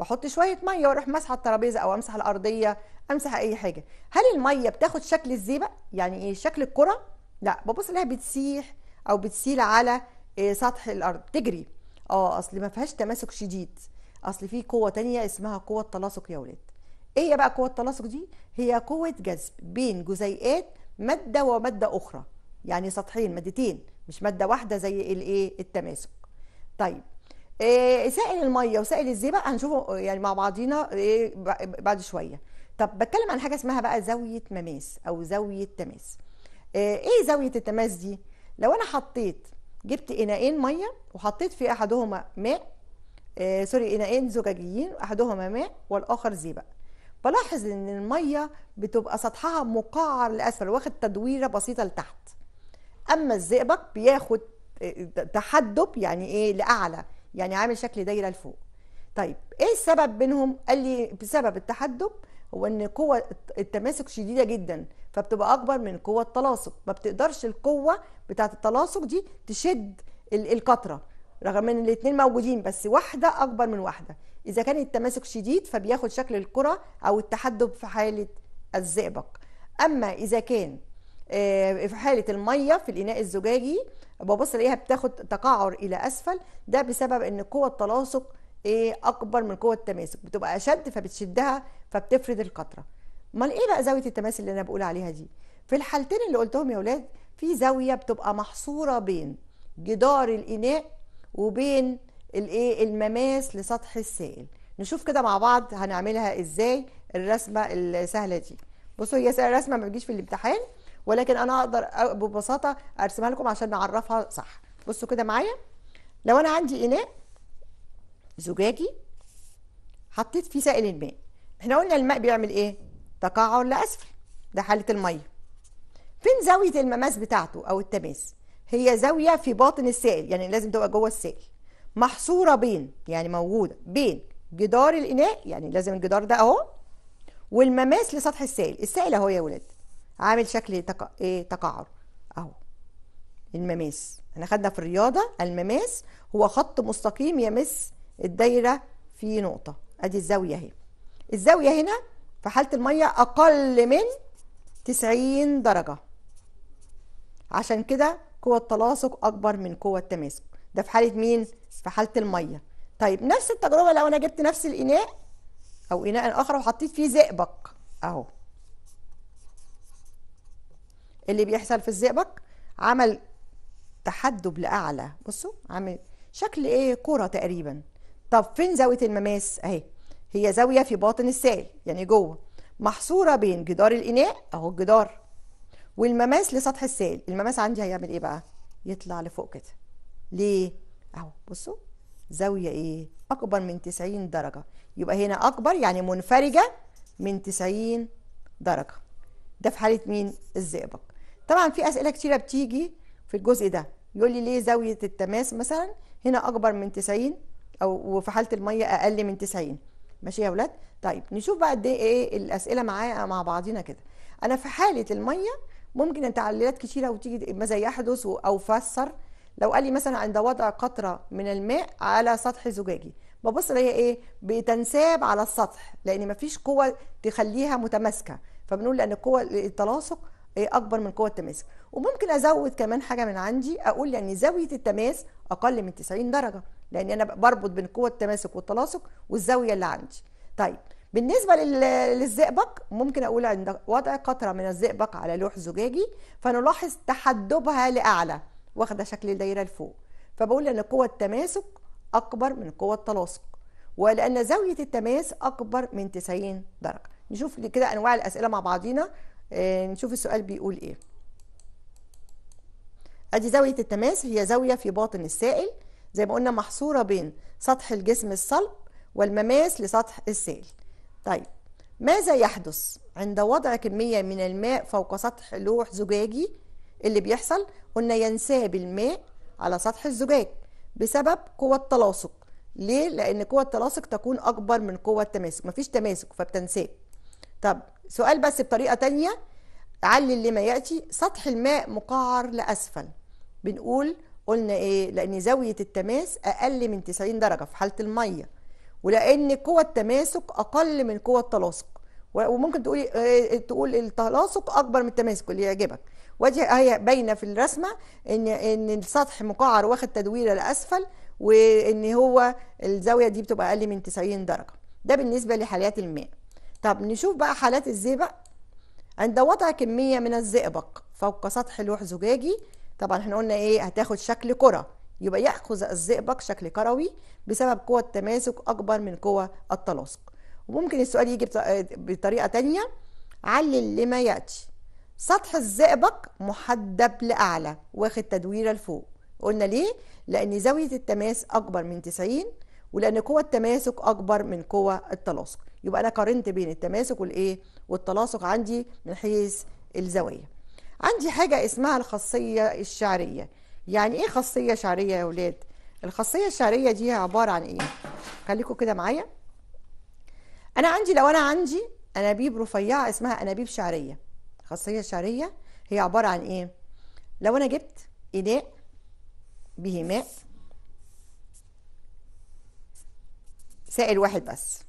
بحط شويه ميه واروح ماسحه الترابيزه او امسح الارضيه امسح اي حاجه هل الميه بتاخد شكل الزيبق يعني ايه شكل الكره لا ببص لها بتسيح او بتسيل على إيه سطح الارض تجري اه اصل ما فيهاش تماسك شديد اصل في قوه تانية اسمها قوه تلاصق يا ولاد ايه بقى قوه التلاصق دي هي قوه جذب بين جزيئات ماده وماده اخرى يعني سطحين مادتين مش ماده واحده زي الايه التماسك طيب إيه سائل الميه وسائل الزئبق هنشوفه يعني مع بعضينا إيه بعد شويه طب بتكلم عن حاجه اسمها بقى زاويه مماس او زاويه تماس آه، ايه زاويه التماس دي لو انا حطيت جبت اناءين ميه وحطيت في احدهما ماء إيه سوري اناءين زجاجيين احدهما ماء والاخر زيبق بلاحظ ان الميه بتبقى سطحها مقعر لاسفل واخد تدويره بسيطه لتحت اما الزئبق بياخد تحدب يعني ايه لاعلى يعني عامل شكل دايره لفوق طيب ايه السبب بينهم قال لي بسبب التحدب هو ان قوه التماسك شديده جدا فبتبقى اكبر من قوه التلاصق ما بتقدرش القوه بتاعه التلاصق دي تشد القطره رغم ان الاثنين موجودين بس واحده اكبر من واحده اذا كان التماسك شديد فبياخد شكل الكره او التحدب في حاله الزئبق اما اذا كان آه، في حاله الميه في الاناء الزجاجي ببص الاقيها بتاخد تقعر الى اسفل ده بسبب ان قوه التلاصق ايه اكبر من قوه التماسك بتبقى اشد فبتشدها فبتفرد القطره امال ايه بقى زاويه التماس اللي انا بقول عليها دي في الحالتين اللي قلتهم يا اولاد في زاويه بتبقى محصوره بين جدار الاناء وبين الايه المماس لسطح السائل نشوف كده مع بعض هنعملها ازاي الرسمه السهله دي بصوا هي الرسمه ما بتجيش في الامتحان ولكن انا اقدر ببساطه ارسمها لكم عشان نعرفها صح بصوا كده معايا لو انا عندي اناء زجاجي حطيت فيه سائل الماء احنا قلنا الماء بيعمل ايه تقاعر لاسفل ده حاله الميه فين زاويه المماس بتاعته او التماس هي زاويه في باطن السائل يعني لازم تبقى جوه السائل محصوره بين يعني موجوده بين جدار الاناء يعني لازم الجدار ده اهو والمماس لسطح السائل السائل اهو يا ولاد عامل شكل تق... ايه تقعر اهو المماس احنا خدنا في الرياضه المماس هو خط مستقيم يمس الدايره في نقطه ادي الزاويه اهي الزاويه هنا في حاله الميه اقل من 90 درجه عشان كده قوه التلاصق اكبر من قوه التماسك ده في حاله مين في حاله الميه طيب نفس التجربه لو انا جبت نفس الاناء او اناء اخر وحطيت فيه زئبق اهو اللي بيحصل في الزئبق عمل تحدب لاعلى بصوا عامل شكل ايه كره تقريبا طب فين زاويه المماس اهي هي زاويه في باطن السائل يعني جوه محصوره بين جدار الاناء اهو الجدار والمماس لسطح السائل المماس عندي هيعمل ايه بقى يطلع لفوق كده ليه اهو بصوا زاويه ايه اكبر من 90 درجه يبقى هنا اكبر يعني منفرجه من 90 درجه ده في حاله مين الزئبق طبعا في اسئله كتيره بتيجي في الجزء ده يقول لي ليه زاويه التماس مثلا هنا اكبر من 90 او وفي حاله الميه اقل من 90 ماشي يا اولاد طيب نشوف بقى قد ايه الاسئله معايا مع بعضينا كده انا في حاله الميه ممكن تعليلات كتيره وتيجي ماذا يحدث او فسر لو قال لي مثلا عند وضع قطره من الماء على سطح زجاجي ببص الاقيها ايه بتنساب على السطح لان مفيش قوه تخليها متماسكه فبنقول لان قوه التلاصق إيه، اكبر من قوه التماسك وممكن ازود كمان حاجه من عندي اقول يعني زاويه التماس اقل من 90 درجه لان انا بربط بين قوه التماسك والتلاصق والزاويه اللي عندي طيب بالنسبة للزئبق ممكن أقول عند وضع قطرة من الزئبق على لوح زجاجي فنلاحظ تحدبها لأعلى واخدة شكل الدايرة لفوق فبقول إن قوة التماسك أكبر من قوة التلاصق ولأن زاوية التماس أكبر من 90 درجة نشوف كده أنواع الأسئلة مع بعضينا آه، نشوف السؤال بيقول ايه ادي زاوية التماس هي زاوية في باطن السائل زي ما قلنا محصورة بين سطح الجسم الصلب والمماس لسطح السائل طيب ماذا يحدث عند وضع كمية من الماء فوق سطح لوح زجاجي اللي بيحصل قلنا ينساب الماء على سطح الزجاج بسبب قوة التلاصق ليه؟ لأن قوة التلاصق تكون أكبر من قوة التماسك مفيش تماسك فبتنساب طب سؤال بس بطريقة تانية علل لما يأتي سطح الماء مقعر لأسفل بنقول قلنا ايه لأن زاوية التماس أقل من 90 درجة في حالة المية ولأن قوة التماسك أقل من قوة التلاصق وممكن تقول آه، تقول التلاصق اكبر من التماسك اللي يعجبك ودي هي باينه في الرسمه ان ان السطح مقعر واخد تدويره لاسفل وان هو الزاويه دي بتبقى اقل من 90 درجه ده بالنسبه لحالات الماء طب نشوف بقى حالات الزئبق عند وضع كمية من الزئبق فوق سطح لوح زجاجي طبعا احنا قلنا ايه هتاخد شكل كرة يبقى يأخذ الزئبق شكل كروي بسبب قوة التماسك أكبر من قوة التلاصق وممكن السؤال يجي بطريقة تانية علل لما يأتي سطح الزئبق محدب لأعلى واخد تدويرة لفوق قلنا ليه؟ لأن زاوية التماس أكبر من 90 ولأن قوة التماسك أكبر من قوة التلاصق يبقى انا قارنت بين التماسك والايه والتلاصق عندي من حيث الزوايا عندي حاجه اسمها الخاصيه الشعريه يعني ايه خاصيه شعريه يا ولاد الخاصيه الشعريه دي عباره عن ايه خليكم كده معايا انا عندي لو انا عندي انابيب رفيعه اسمها انابيب شعريه خاصيه شعريه هي عباره عن ايه لو انا جبت اناء به ماء سائل واحد بس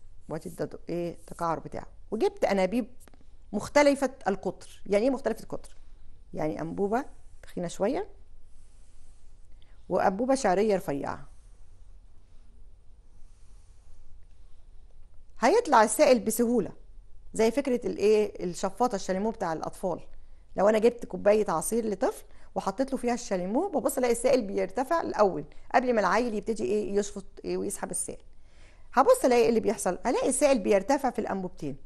ايه التقعر بتاعه وجبت انابيب مختلفه القطر يعني ايه مختلفه القطر يعني انبوبه تخينه شويه وانبوبه شعريه رفيعه هيطلع السائل بسهوله زي فكره الايه الشفاطه الشاليمو بتاع الاطفال لو انا جبت كوبايه عصير لطفل وحطيت له فيها الشاليمو ببص الاقي السائل بيرتفع الاول قبل ما العيل يبتدي ايه يشفط ايه ويسحب السائل هبص الاقي ايه اللي بيحصل الاقي السائل بيرتفع في الانبوبتين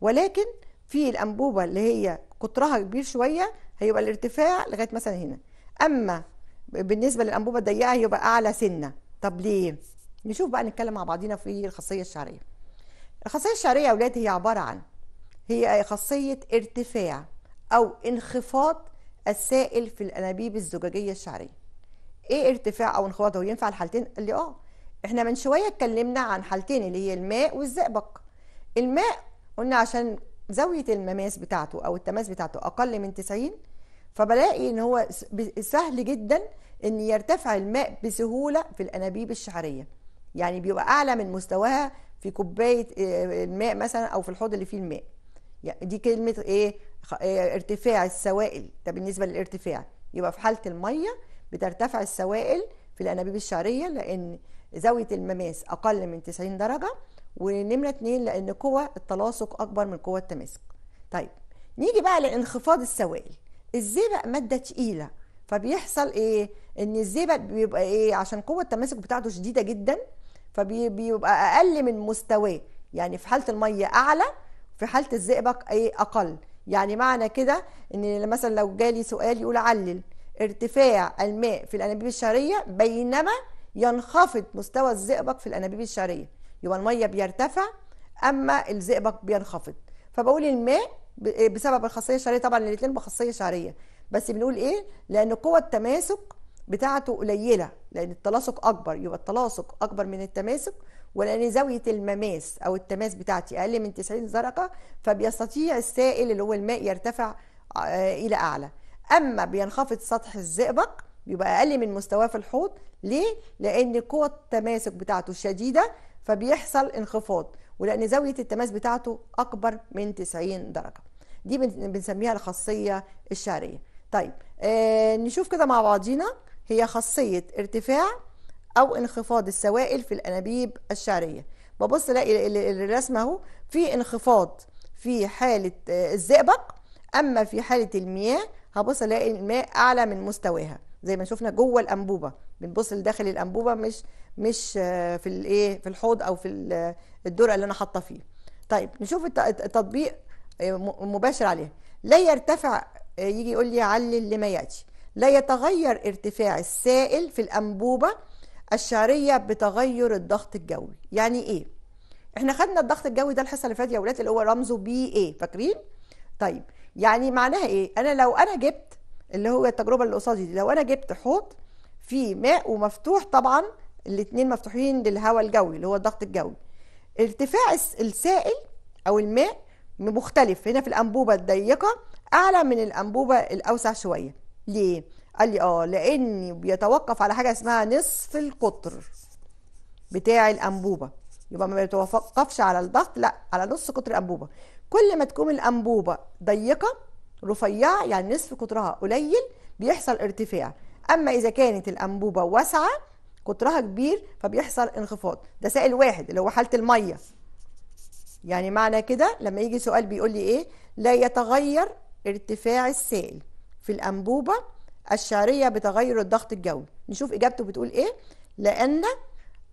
ولكن في الانبوبه اللي هي قطرها كبير شويه هيبقى الارتفاع لغايه مثلا هنا اما بالنسبه للانبوبه الضيقه هيبقى اعلى سنه طب ليه نشوف بقى نتكلم مع بعضينا في الخاصيه الشعريه الخاصيه الشعريه يا اولاد هي عباره عن هي خاصيه ارتفاع او انخفاض السائل في الانابيب الزجاجيه الشعريه ايه ارتفاع او انخفاض هو ينفع الحالتين قال لي اه احنا من شويه اتكلمنا عن حالتين اللي هي الماء والزئبق الماء قلنا عشان زاويه المماس بتاعته او التماس بتاعته اقل من 90 فبلاقي ان هو سهل جدا ان يرتفع الماء بسهوله في الانابيب الشعريه يعني بيبقى اعلى من مستواها في كوبايه آه، الماء مثلا او في الحوض اللي فيه الماء يعني دي كلمه ايه آه، ارتفاع السوائل ده بالنسبه للارتفاع يبقى في حاله الميه بترتفع السوائل في الانابيب الشعريه لان زاويه المماس اقل من 90 درجه ونمره 2 لان قوه التلاصق اكبر من قوه التماسك طيب نيجي بقى لانخفاض السوائل الزئبق ماده تقيله فبيحصل ايه ان الزئبق بيبقى ايه عشان قوه التماسك بتاعته شديده جدا فبيبقى اقل من مستواه يعني في حاله الميه اعلى في حاله الزئبق ايه اقل يعني معنى كده ان مثلا لو جالي سؤال يقول علل ارتفاع الماء في الانابيب الشهريه بينما ينخفض مستوى الزئبق في الانابيب الشعريه يبقى الميه بيرتفع اما الزئبق بينخفض فبقول الماء آه، بسبب الخاصيه الشعريه طبعا الاثنين بخاصيه شعريه بس بنقول ايه لان قوه التماسك بتاعته قليله لان التلاصق اكبر يبقى التلاصق اكبر من التماسك ولان زاويه المماس او التماس بتاعتي اقل من 90 درجه فبيستطيع السائل اللي هو الماء يرتفع آه، الى اعلى اما بينخفض سطح الزئبق بيبقى اقل من مستواه في الحوض ليه لان قوه التماسك بتاعته شديده فبيحصل انخفاض ولان زاويه التماس بتاعته اكبر من 90 درجه دي بنسميها الخاصيه الشعريه طيب آه نشوف كده مع بعضينا هي خاصيه ارتفاع او انخفاض السوائل في الانابيب الشعريه ببص الاقي الرسمه اهو في انخفاض في حاله آه، الزئبق اما في حاله المياه هبص الاقي الماء اعلى من مستواها زي ما شفنا جوه الانبوبه بنبص لداخل الانبوبه مش مش آه، في الايه في الحوض او في آه، الدرق اللي انا حاطه فيه طيب نشوف التطبيق آه، مباشر عليه لا يرتفع يجي يقول لي علل لما ياتي لا يتغير ارتفاع السائل في الانبوبه الشعريه بتغير الضغط الجوي يعني ايه احنا خدنا الضغط الجوي ده الحصه اللي فاتت يا ولاد اللي هو رمزه بي ايه فاكرين طيب يعني معناها ايه انا لو انا جبت اللي هو التجربه اللي قصادي دي لو انا جبت حوض فيه ماء ومفتوح طبعا الاثنين مفتوحين للهواء الجوي اللي هو الضغط الجوي ارتفاع السائل او الماء مختلف هنا في الانبوبه الضيقه اعلى من الانبوبه الاوسع شويه ليه قال لي اه لان بيتوقف على حاجه اسمها نصف القطر بتاع الانبوبه يبقى ما بيتوقفش على الضغط لا على نص قطر الانبوبه كل ما تكون الانبوبه ضيقه رفيعه يعني نصف قطرها قليل بيحصل ارتفاع اما اذا كانت الانبوبه واسعه قطرها كبير فبيحصل انخفاض ده سائل واحد اللي هو حاله الميه يعني معنى كده لما يجي سؤال بيقول لي ايه لا يتغير ارتفاع السائل في الانبوبه الشعريه بتغير الضغط الجوي نشوف اجابته بتقول ايه لان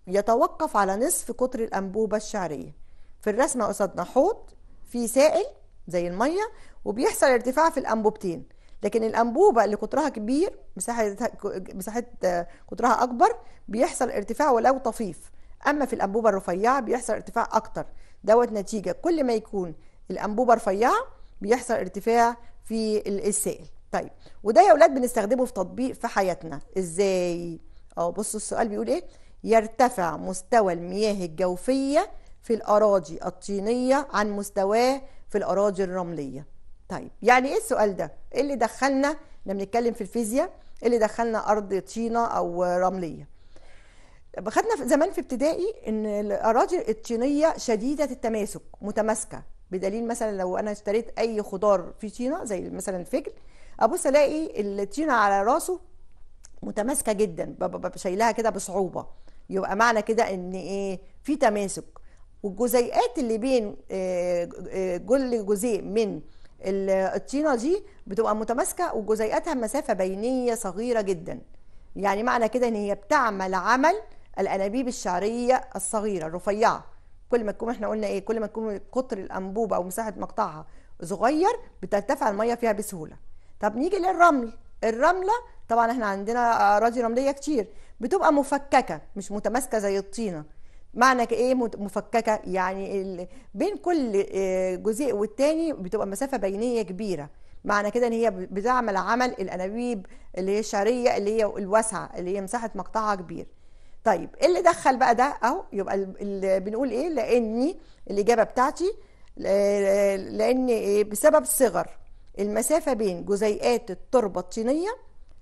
يتوقف على نصف قطر الانبوبه الشعريه في الرسمه قصادنا حوض في سائل زي الميه وبيحصل ارتفاع في الانبوبتين لكن الانبوبه اللي قطرها كبير مساحه مساحه قطرها آه، اكبر بيحصل ارتفاع ولو طفيف اما في الانبوبه الرفيعه بيحصل ارتفاع اكتر دوت نتيجه كل ما يكون الانبوبه رفيعه بيحصل ارتفاع في السائل طيب وده يا اولاد بنستخدمه في تطبيق في حياتنا ازاي اه بصوا السؤال بيقول ايه يرتفع مستوى المياه الجوفيه في الاراضي الطينيه عن مستواه في الاراضي الرمليه طيب يعني ايه السؤال ده ايه اللي دخلنا احنا بنتكلم في الفيزياء ايه اللي دخلنا ارض طينه او رمليه خدنا زمان في ابتدائي ان الاراضي الطينيه شديده التماسك متماسكه بدليل مثلا لو انا اشتريت اي خضار في طينه زي مثلا الفجل ابص الاقي الطينه على راسه متماسكه جدا شايلها كده بصعوبه يبقى معنى كده ان ايه في تماسك والجزيئات اللي بين كل آه، آه، جزيء من الطينه دي بتبقى متماسكه وجزيئاتها مسافه بينيه صغيره جدا يعني معنى كده ان هي بتعمل عمل الانابيب الشعريه الصغيره الرفيعه كل ما تكون احنا قلنا ايه كل ما تكون قطر الانبوبه او مساحه مقطعها صغير بترتفع الميه فيها بسهوله طب نيجي للرمل الرمله طبعا احنا عندنا اراضي رمليه كتير بتبقى مفككه مش متماسكه زي الطينه معنى ايه مفككه يعني بين كل آه، جزيء والتاني بتبقى مسافه بينيه كبيره معنى كده ان هي بتعمل عمل الانابيب اللي هي الشعريه اللي هي الواسعه اللي هي مساحه مقطعها كبير طيب ايه اللي دخل بقى ده اهو يبقى اللي بنقول ايه لاني الاجابه بتاعتي لان إيه؟ بسبب صغر المسافه بين جزيئات التربه الطينيه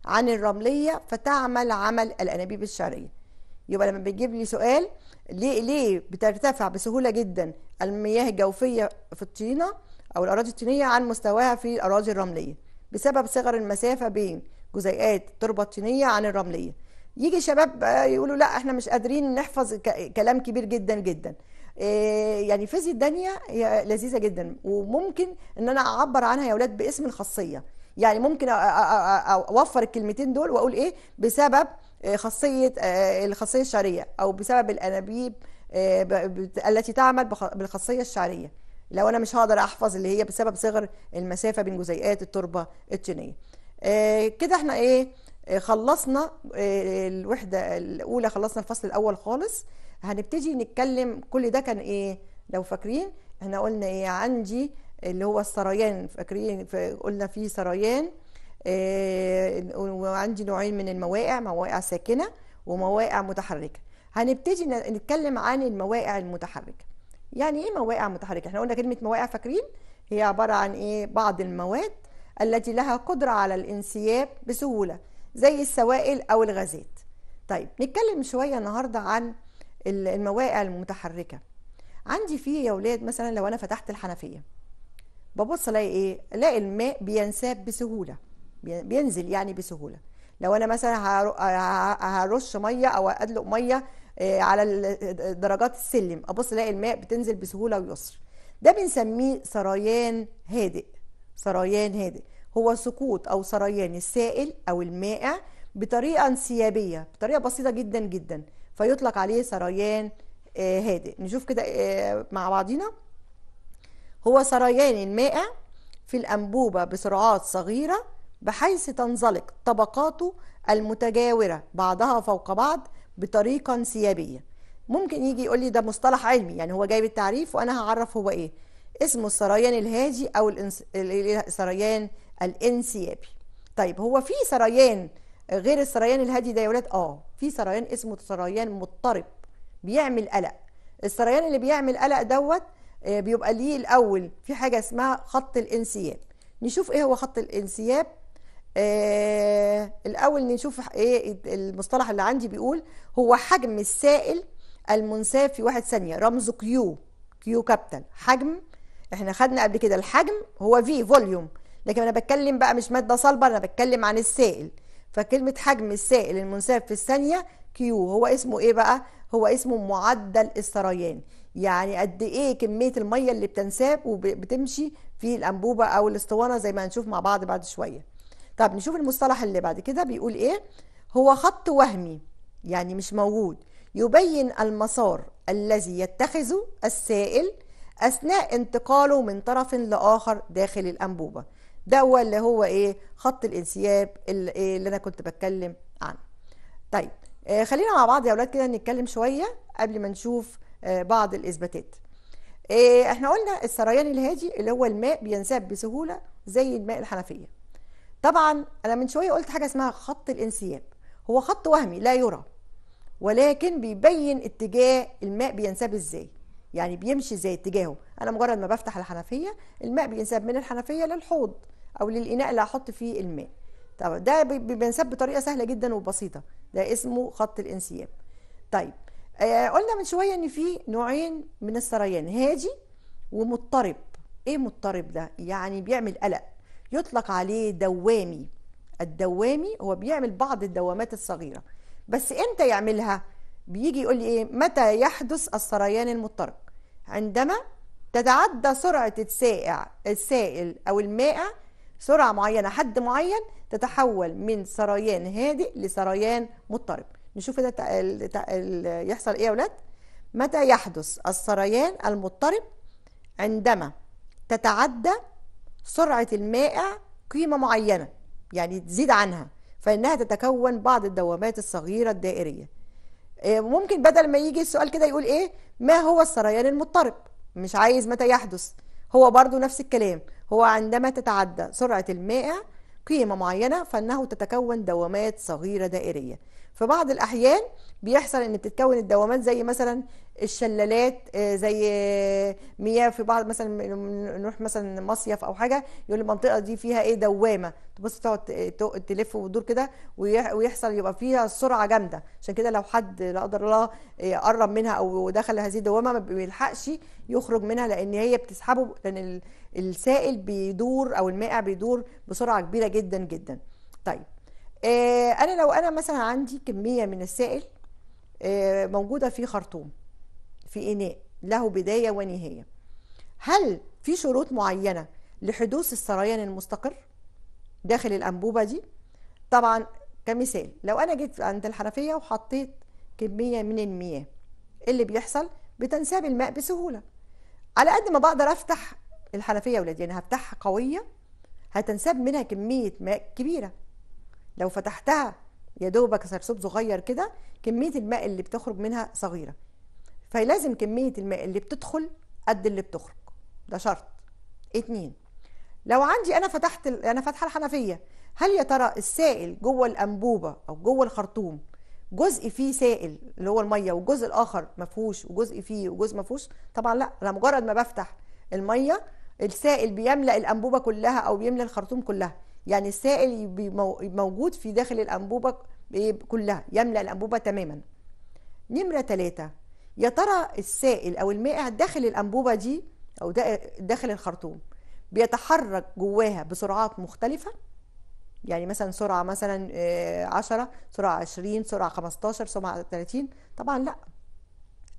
عن الرمليه فتعمل عمل الانابيب الشعريه يبقى لما بيجيب لي سؤال ليه ليه بترتفع بسهوله جدا المياه الجوفيه في الطينه او الاراضي الطينيه عن مستواها في الاراضي الرمليه بسبب صغر المسافه بين جزيئات التربه الطينيه عن الرمليه يجي شباب يقولوا لا احنا مش قادرين نحفظ كلام كبير جدا جدا آه، يعني فيزياء الدنيا هي لذيذه جدا وممكن ان انا اعبر عنها يا اولاد باسم الخاصيه يعني ممكن اوفر الكلمتين دول واقول ايه بسبب آه، خاصيه آه، آه، الخاصيه الشعريه او بسبب الانابيب التي تعمل بالخاصيه الشعريه لو انا مش هقدر احفظ اللي هي بسبب صغر المسافه بين جزيئات التربه الطينيه كده احنا ايه خلصنا الوحده الاولى خلصنا الفصل الاول خالص هنبتدي نتكلم كل ده كان ايه لو فاكرين احنا قلنا ايه عندي اللي هو السريان فاكرين قلنا فيه سريان آه، وعندي نوعين من المواقع مواقع ساكنه ومواقع متحركه هنبتدي نتكلم عن المواقع المتحركه يعني ايه مواقع متحركه احنا قلنا كلمه مواقع فاكرين هي عباره عن ايه بعض المواد التي لها قدره على الانسياب بسهوله زي السوائل او الغازات طيب نتكلم شويه النهارده عن المواقع المتحركه عندي فيه يا ولاد مثلا لو انا فتحت الحنفيه ببص الاقي ايه الاقي الماء بينساب بسهوله بينزل يعني بسهوله لو انا مثلا هرش ميه او ادلق ميه آه، على درجات السلم ابص الاقي الماء بتنزل بسهوله ويسر ده بنسميه سريان هادئ سريان هادئ هو سقوط او سريان السائل او المائع بطريقه انسيابيه بطريقه بسيطه جدا جدا فيطلق عليه سريان آه، هادئ نشوف كده آه، مع بعضينا هو سريان المائع في الانبوبه بسرعات صغيره بحيث تنزلق طبقاته المتجاورة بعضها فوق بعض بطريقة انسيابية ممكن يجي يقول لي ده مصطلح علمي يعني هو جايب التعريف وأنا هعرف هو إيه اسمه السريان الهادي أو السريان الانسيابي طيب هو في سريان غير السريان الهادي ده يا ولاد اه في سريان اسمه سريان مضطرب بيعمل قلق السريان اللي بيعمل قلق دوت آه، بيبقى ليه الاول في حاجه اسمها خط الانسياب نشوف ايه هو خط الانسياب آه الاول نشوف ايه المصطلح اللي عندي بيقول هو حجم السائل المنساب في واحد ثانيه رمزه كيو كيو كابيتال حجم احنا خدنا قبل كده الحجم هو في فوليوم لكن انا بتكلم بقى مش ماده صلبه انا بتكلم عن السائل فكلمه حجم السائل المنساب في الثانيه كيو هو اسمه ايه بقى هو اسمه معدل السريان يعني قد ايه كميه الميه اللي بتنساب وبتمشي في الانبوبه او الاسطوانه زي ما هنشوف مع بعض بعد شويه طب نشوف المصطلح اللي بعد كده بيقول ايه هو خط وهمي يعني مش موجود يبين المسار الذي يتخذه السائل اثناء انتقاله من طرف لاخر داخل الانبوبه ده هو اللي هو ايه خط الانسياب اللي, إيه اللي انا كنت بتكلم عنه طيب آه خلينا مع بعض يا اولاد كده نتكلم شويه قبل ما نشوف آه بعض الاثباتات آه احنا قلنا السريان الهادي اللي هو الماء بينساب بسهوله زي الماء الحنفيه طبعا انا من شويه قلت حاجه اسمها خط الانسياب هو خط وهمي لا يرى ولكن بيبين اتجاه الماء بينساب ازاي يعني بيمشي ازاي اتجاهه انا مجرد ما بفتح الحنفيه الماء بينساب من الحنفيه للحوض او للاناء اللي هحط فيه الماء طب ده بينساب بطريقه سهله جدا وبسيطه ده اسمه خط الانسياب طيب آه، قلنا من شويه ان في نوعين من السريان هادي ومضطرب ايه مضطرب ده يعني بيعمل قلق يطلق عليه دوامي الدوامي هو بيعمل بعض الدوامات الصغيرة بس امتى يعملها بيجي يقول لي ايه متى يحدث السريان المضطرب عندما تتعدى سرعة السائع السائل أو المائع سرعة معينة حد معين تتحول من سريان هادئ لسريان مضطرب نشوف ده يحصل ايه يا اولاد متى يحدث السريان المضطرب عندما تتعدى سرعة المائع قيمة معينة يعني تزيد عنها فإنها تتكون بعض الدوامات الصغيرة الدائرية آه، ممكن بدل ما يجي السؤال كده يقول إيه ما هو السريان المضطرب مش عايز متى يحدث هو برضو نفس الكلام هو عندما تتعدى سرعة المائع قيمة معينة فإنه تتكون دوامات صغيرة دائرية في بعض الأحيان بيحصل ان بتتكون الدوامات زي مثلا الشلالات آه، زي آه، مياه في بعض مثلا نروح مثلا مصيف او حاجه يقول المنطقه دي فيها ايه دوامه تبص تقعد تلف وتدور كده ويحصل يبقى فيها سرعه جامده عشان كده لو حد لا قدر الله آه، قرب منها او دخل هذه الدوامه ما بيلحقش يخرج منها لان هي بتسحبه لان السائل بيدور او المائع بيدور بسرعه كبيره جدا جدا طيب انا لو انا مثلا عندي كميه من السائل آه، موجوده في خرطوم في اناء له بدايه ونهايه هل في شروط معينه لحدوث السريان المستقر داخل الانبوبه دي طبعا كمثال لو انا جيت عند الحنفيه وحطيت كميه من المياه إيه اللي بيحصل بتنساب الماء بسهوله على قد ما بقدر افتح الحنفيه يا ولادي يعني انا هفتحها قويه هتنساب منها كميه ماء كبيره لو فتحتها يا دوبك سرسوب صغير كده كميه الماء اللي بتخرج منها صغيره فلازم كميه الماء اللي بتدخل قد اللي بتخرج ده شرط اتنين لو عندي انا فتحت انا فاتحه الحنفيه هل يا ترى السائل جوه الانبوبه او جوه الخرطوم جزء فيه سائل اللي هو الميه والجزء الاخر ما فيهوش وجزء فيه وجزء ما فيهوش طبعا لا انا مجرد ما بفتح الميه السائل بيملا الانبوبه كلها او بيملا الخرطوم كلها يعني السائل موجود في داخل الانبوبه إيه، كلها يملأ الأنبوبة تماما نمرة ثلاثة يا ترى السائل أو المائع داخل الأنبوبة دي أو داخل الخرطوم بيتحرك جواها بسرعات مختلفة يعني مثلا سرعة مثلا 10 آه، سرعة 20 سرعة 15 سرعة 30 طبعا لا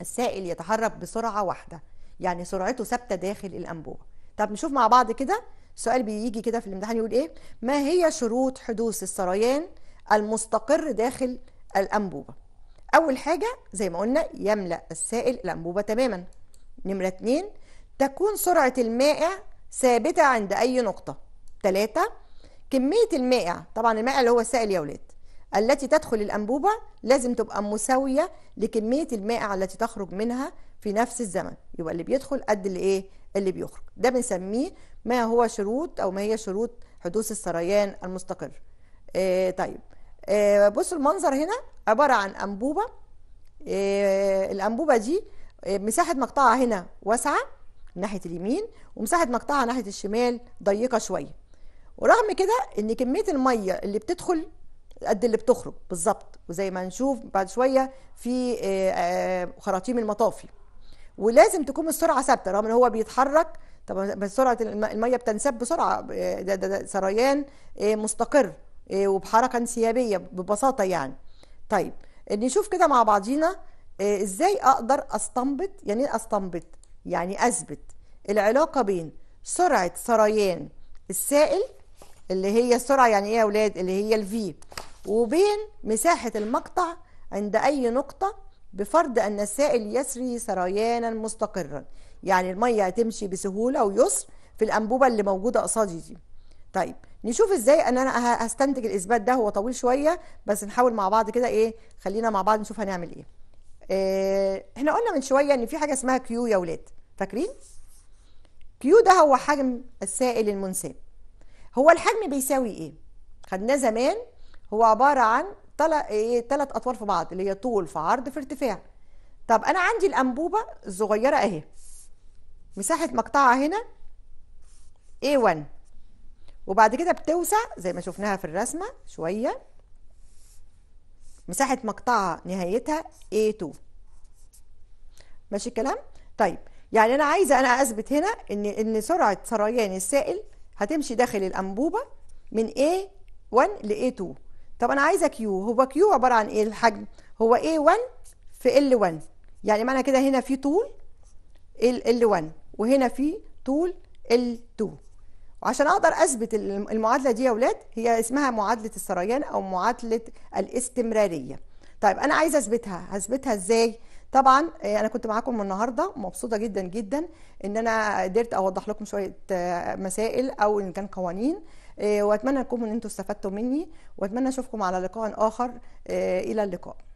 السائل يتحرك بسرعة واحدة يعني سرعته ثابتة داخل الأنبوبة طب نشوف مع بعض كده السؤال بيجي كده في الامتحان يقول ايه ما هي شروط حدوث السريان المستقر داخل الأنبوبة أول حاجة زي ما قلنا يملأ السائل الأنبوبة تماما نمرة اتنين تكون سرعة المائع ثابتة عند أي نقطة تلاتة كمية المائع طبعا المائع اللي هو السائل يا ولاد التي تدخل الأنبوبة لازم تبقى مساوية لكمية المائع التي تخرج منها في نفس الزمن يبقى اللي بيدخل قد اللي إيه اللي بيخرج ده بنسميه ما هو شروط أو ما هي شروط حدوث السريان المستقر إيه طيب آه، بصوا المنظر هنا عباره عن انبوبه آه، الانبوبه دي آه، مساحه مقطعها هنا واسعه ناحيه اليمين ومساحه مقطعها ناحيه الشمال ضيقه شويه ورغم كده ان كميه الميه اللي بتدخل قد اللي بتخرج بالظبط وزي ما نشوف بعد شويه في خراطيم المطافي ولازم تكون السرعه ثابته رغم ان هو بيتحرك طب سرعه الميه بتنسب بسرعه ده, ده, ده سريان مستقر آه، وبحركه انسيابيه ببساطه يعني طيب نشوف كده مع بعضينا آه، ازاي اقدر استنبط يعني ايه استنبط يعني اثبت العلاقه بين سرعه سريان السائل اللي هي السرعه يعني ايه يا اولاد اللي هي الفي وبين مساحه المقطع عند اي نقطه بفرض ان السائل يسري سريانا مستقرا يعني الميه هتمشي بسهوله ويسر في الانبوبه اللي موجوده قصادي دي طيب نشوف ازاي ان انا أه-، هستنتج الاثبات ده هو طويل شويه بس نحاول مع بعض كده ايه خلينا مع بعض نشوف هنعمل ايه آه، احنا قلنا من شويه ان في حاجه اسمها كيو يا ولاد فاكرين كيو ده هو حجم السائل المنساب هو الحجم بيساوي ايه خدناه زمان هو عباره عن ثلاث ايه ثلاث اطوار في بعض اللي هي طول في عرض في ارتفاع طب انا عندي الانبوبه الصغيره اهي مساحه مقطعها هنا A1 وبعد كده بتوسع زي ما شفناها في الرسمة شوية مساحة مقطعها نهايتها A2 ماشي الكلام؟ طيب يعني أنا عايزة أنا أثبت هنا إن إن سرعة سريان السائل هتمشي داخل الأنبوبة من A1 ل A2 طب أنا عايزة Q هو Q عبارة عن إيه الحجم؟ هو A1 في L1 يعني معنى كده هنا في طول L1 وهنا في طول L2 وعشان اقدر اثبت المعادله دي يا اولاد هي اسمها معادله السريان او معادله الاستمراريه طيب انا عايزه اثبتها هثبتها ازاي طبعا آه، انا كنت معاكم النهارده مبسوطه جدا جدا ان انا قدرت اوضح لكم شويه آه، مسائل او ان كان قوانين آه، واتمنى تكونوا ان انتم استفدتوا مني واتمنى اشوفكم على لقاء اخر الى اللقاء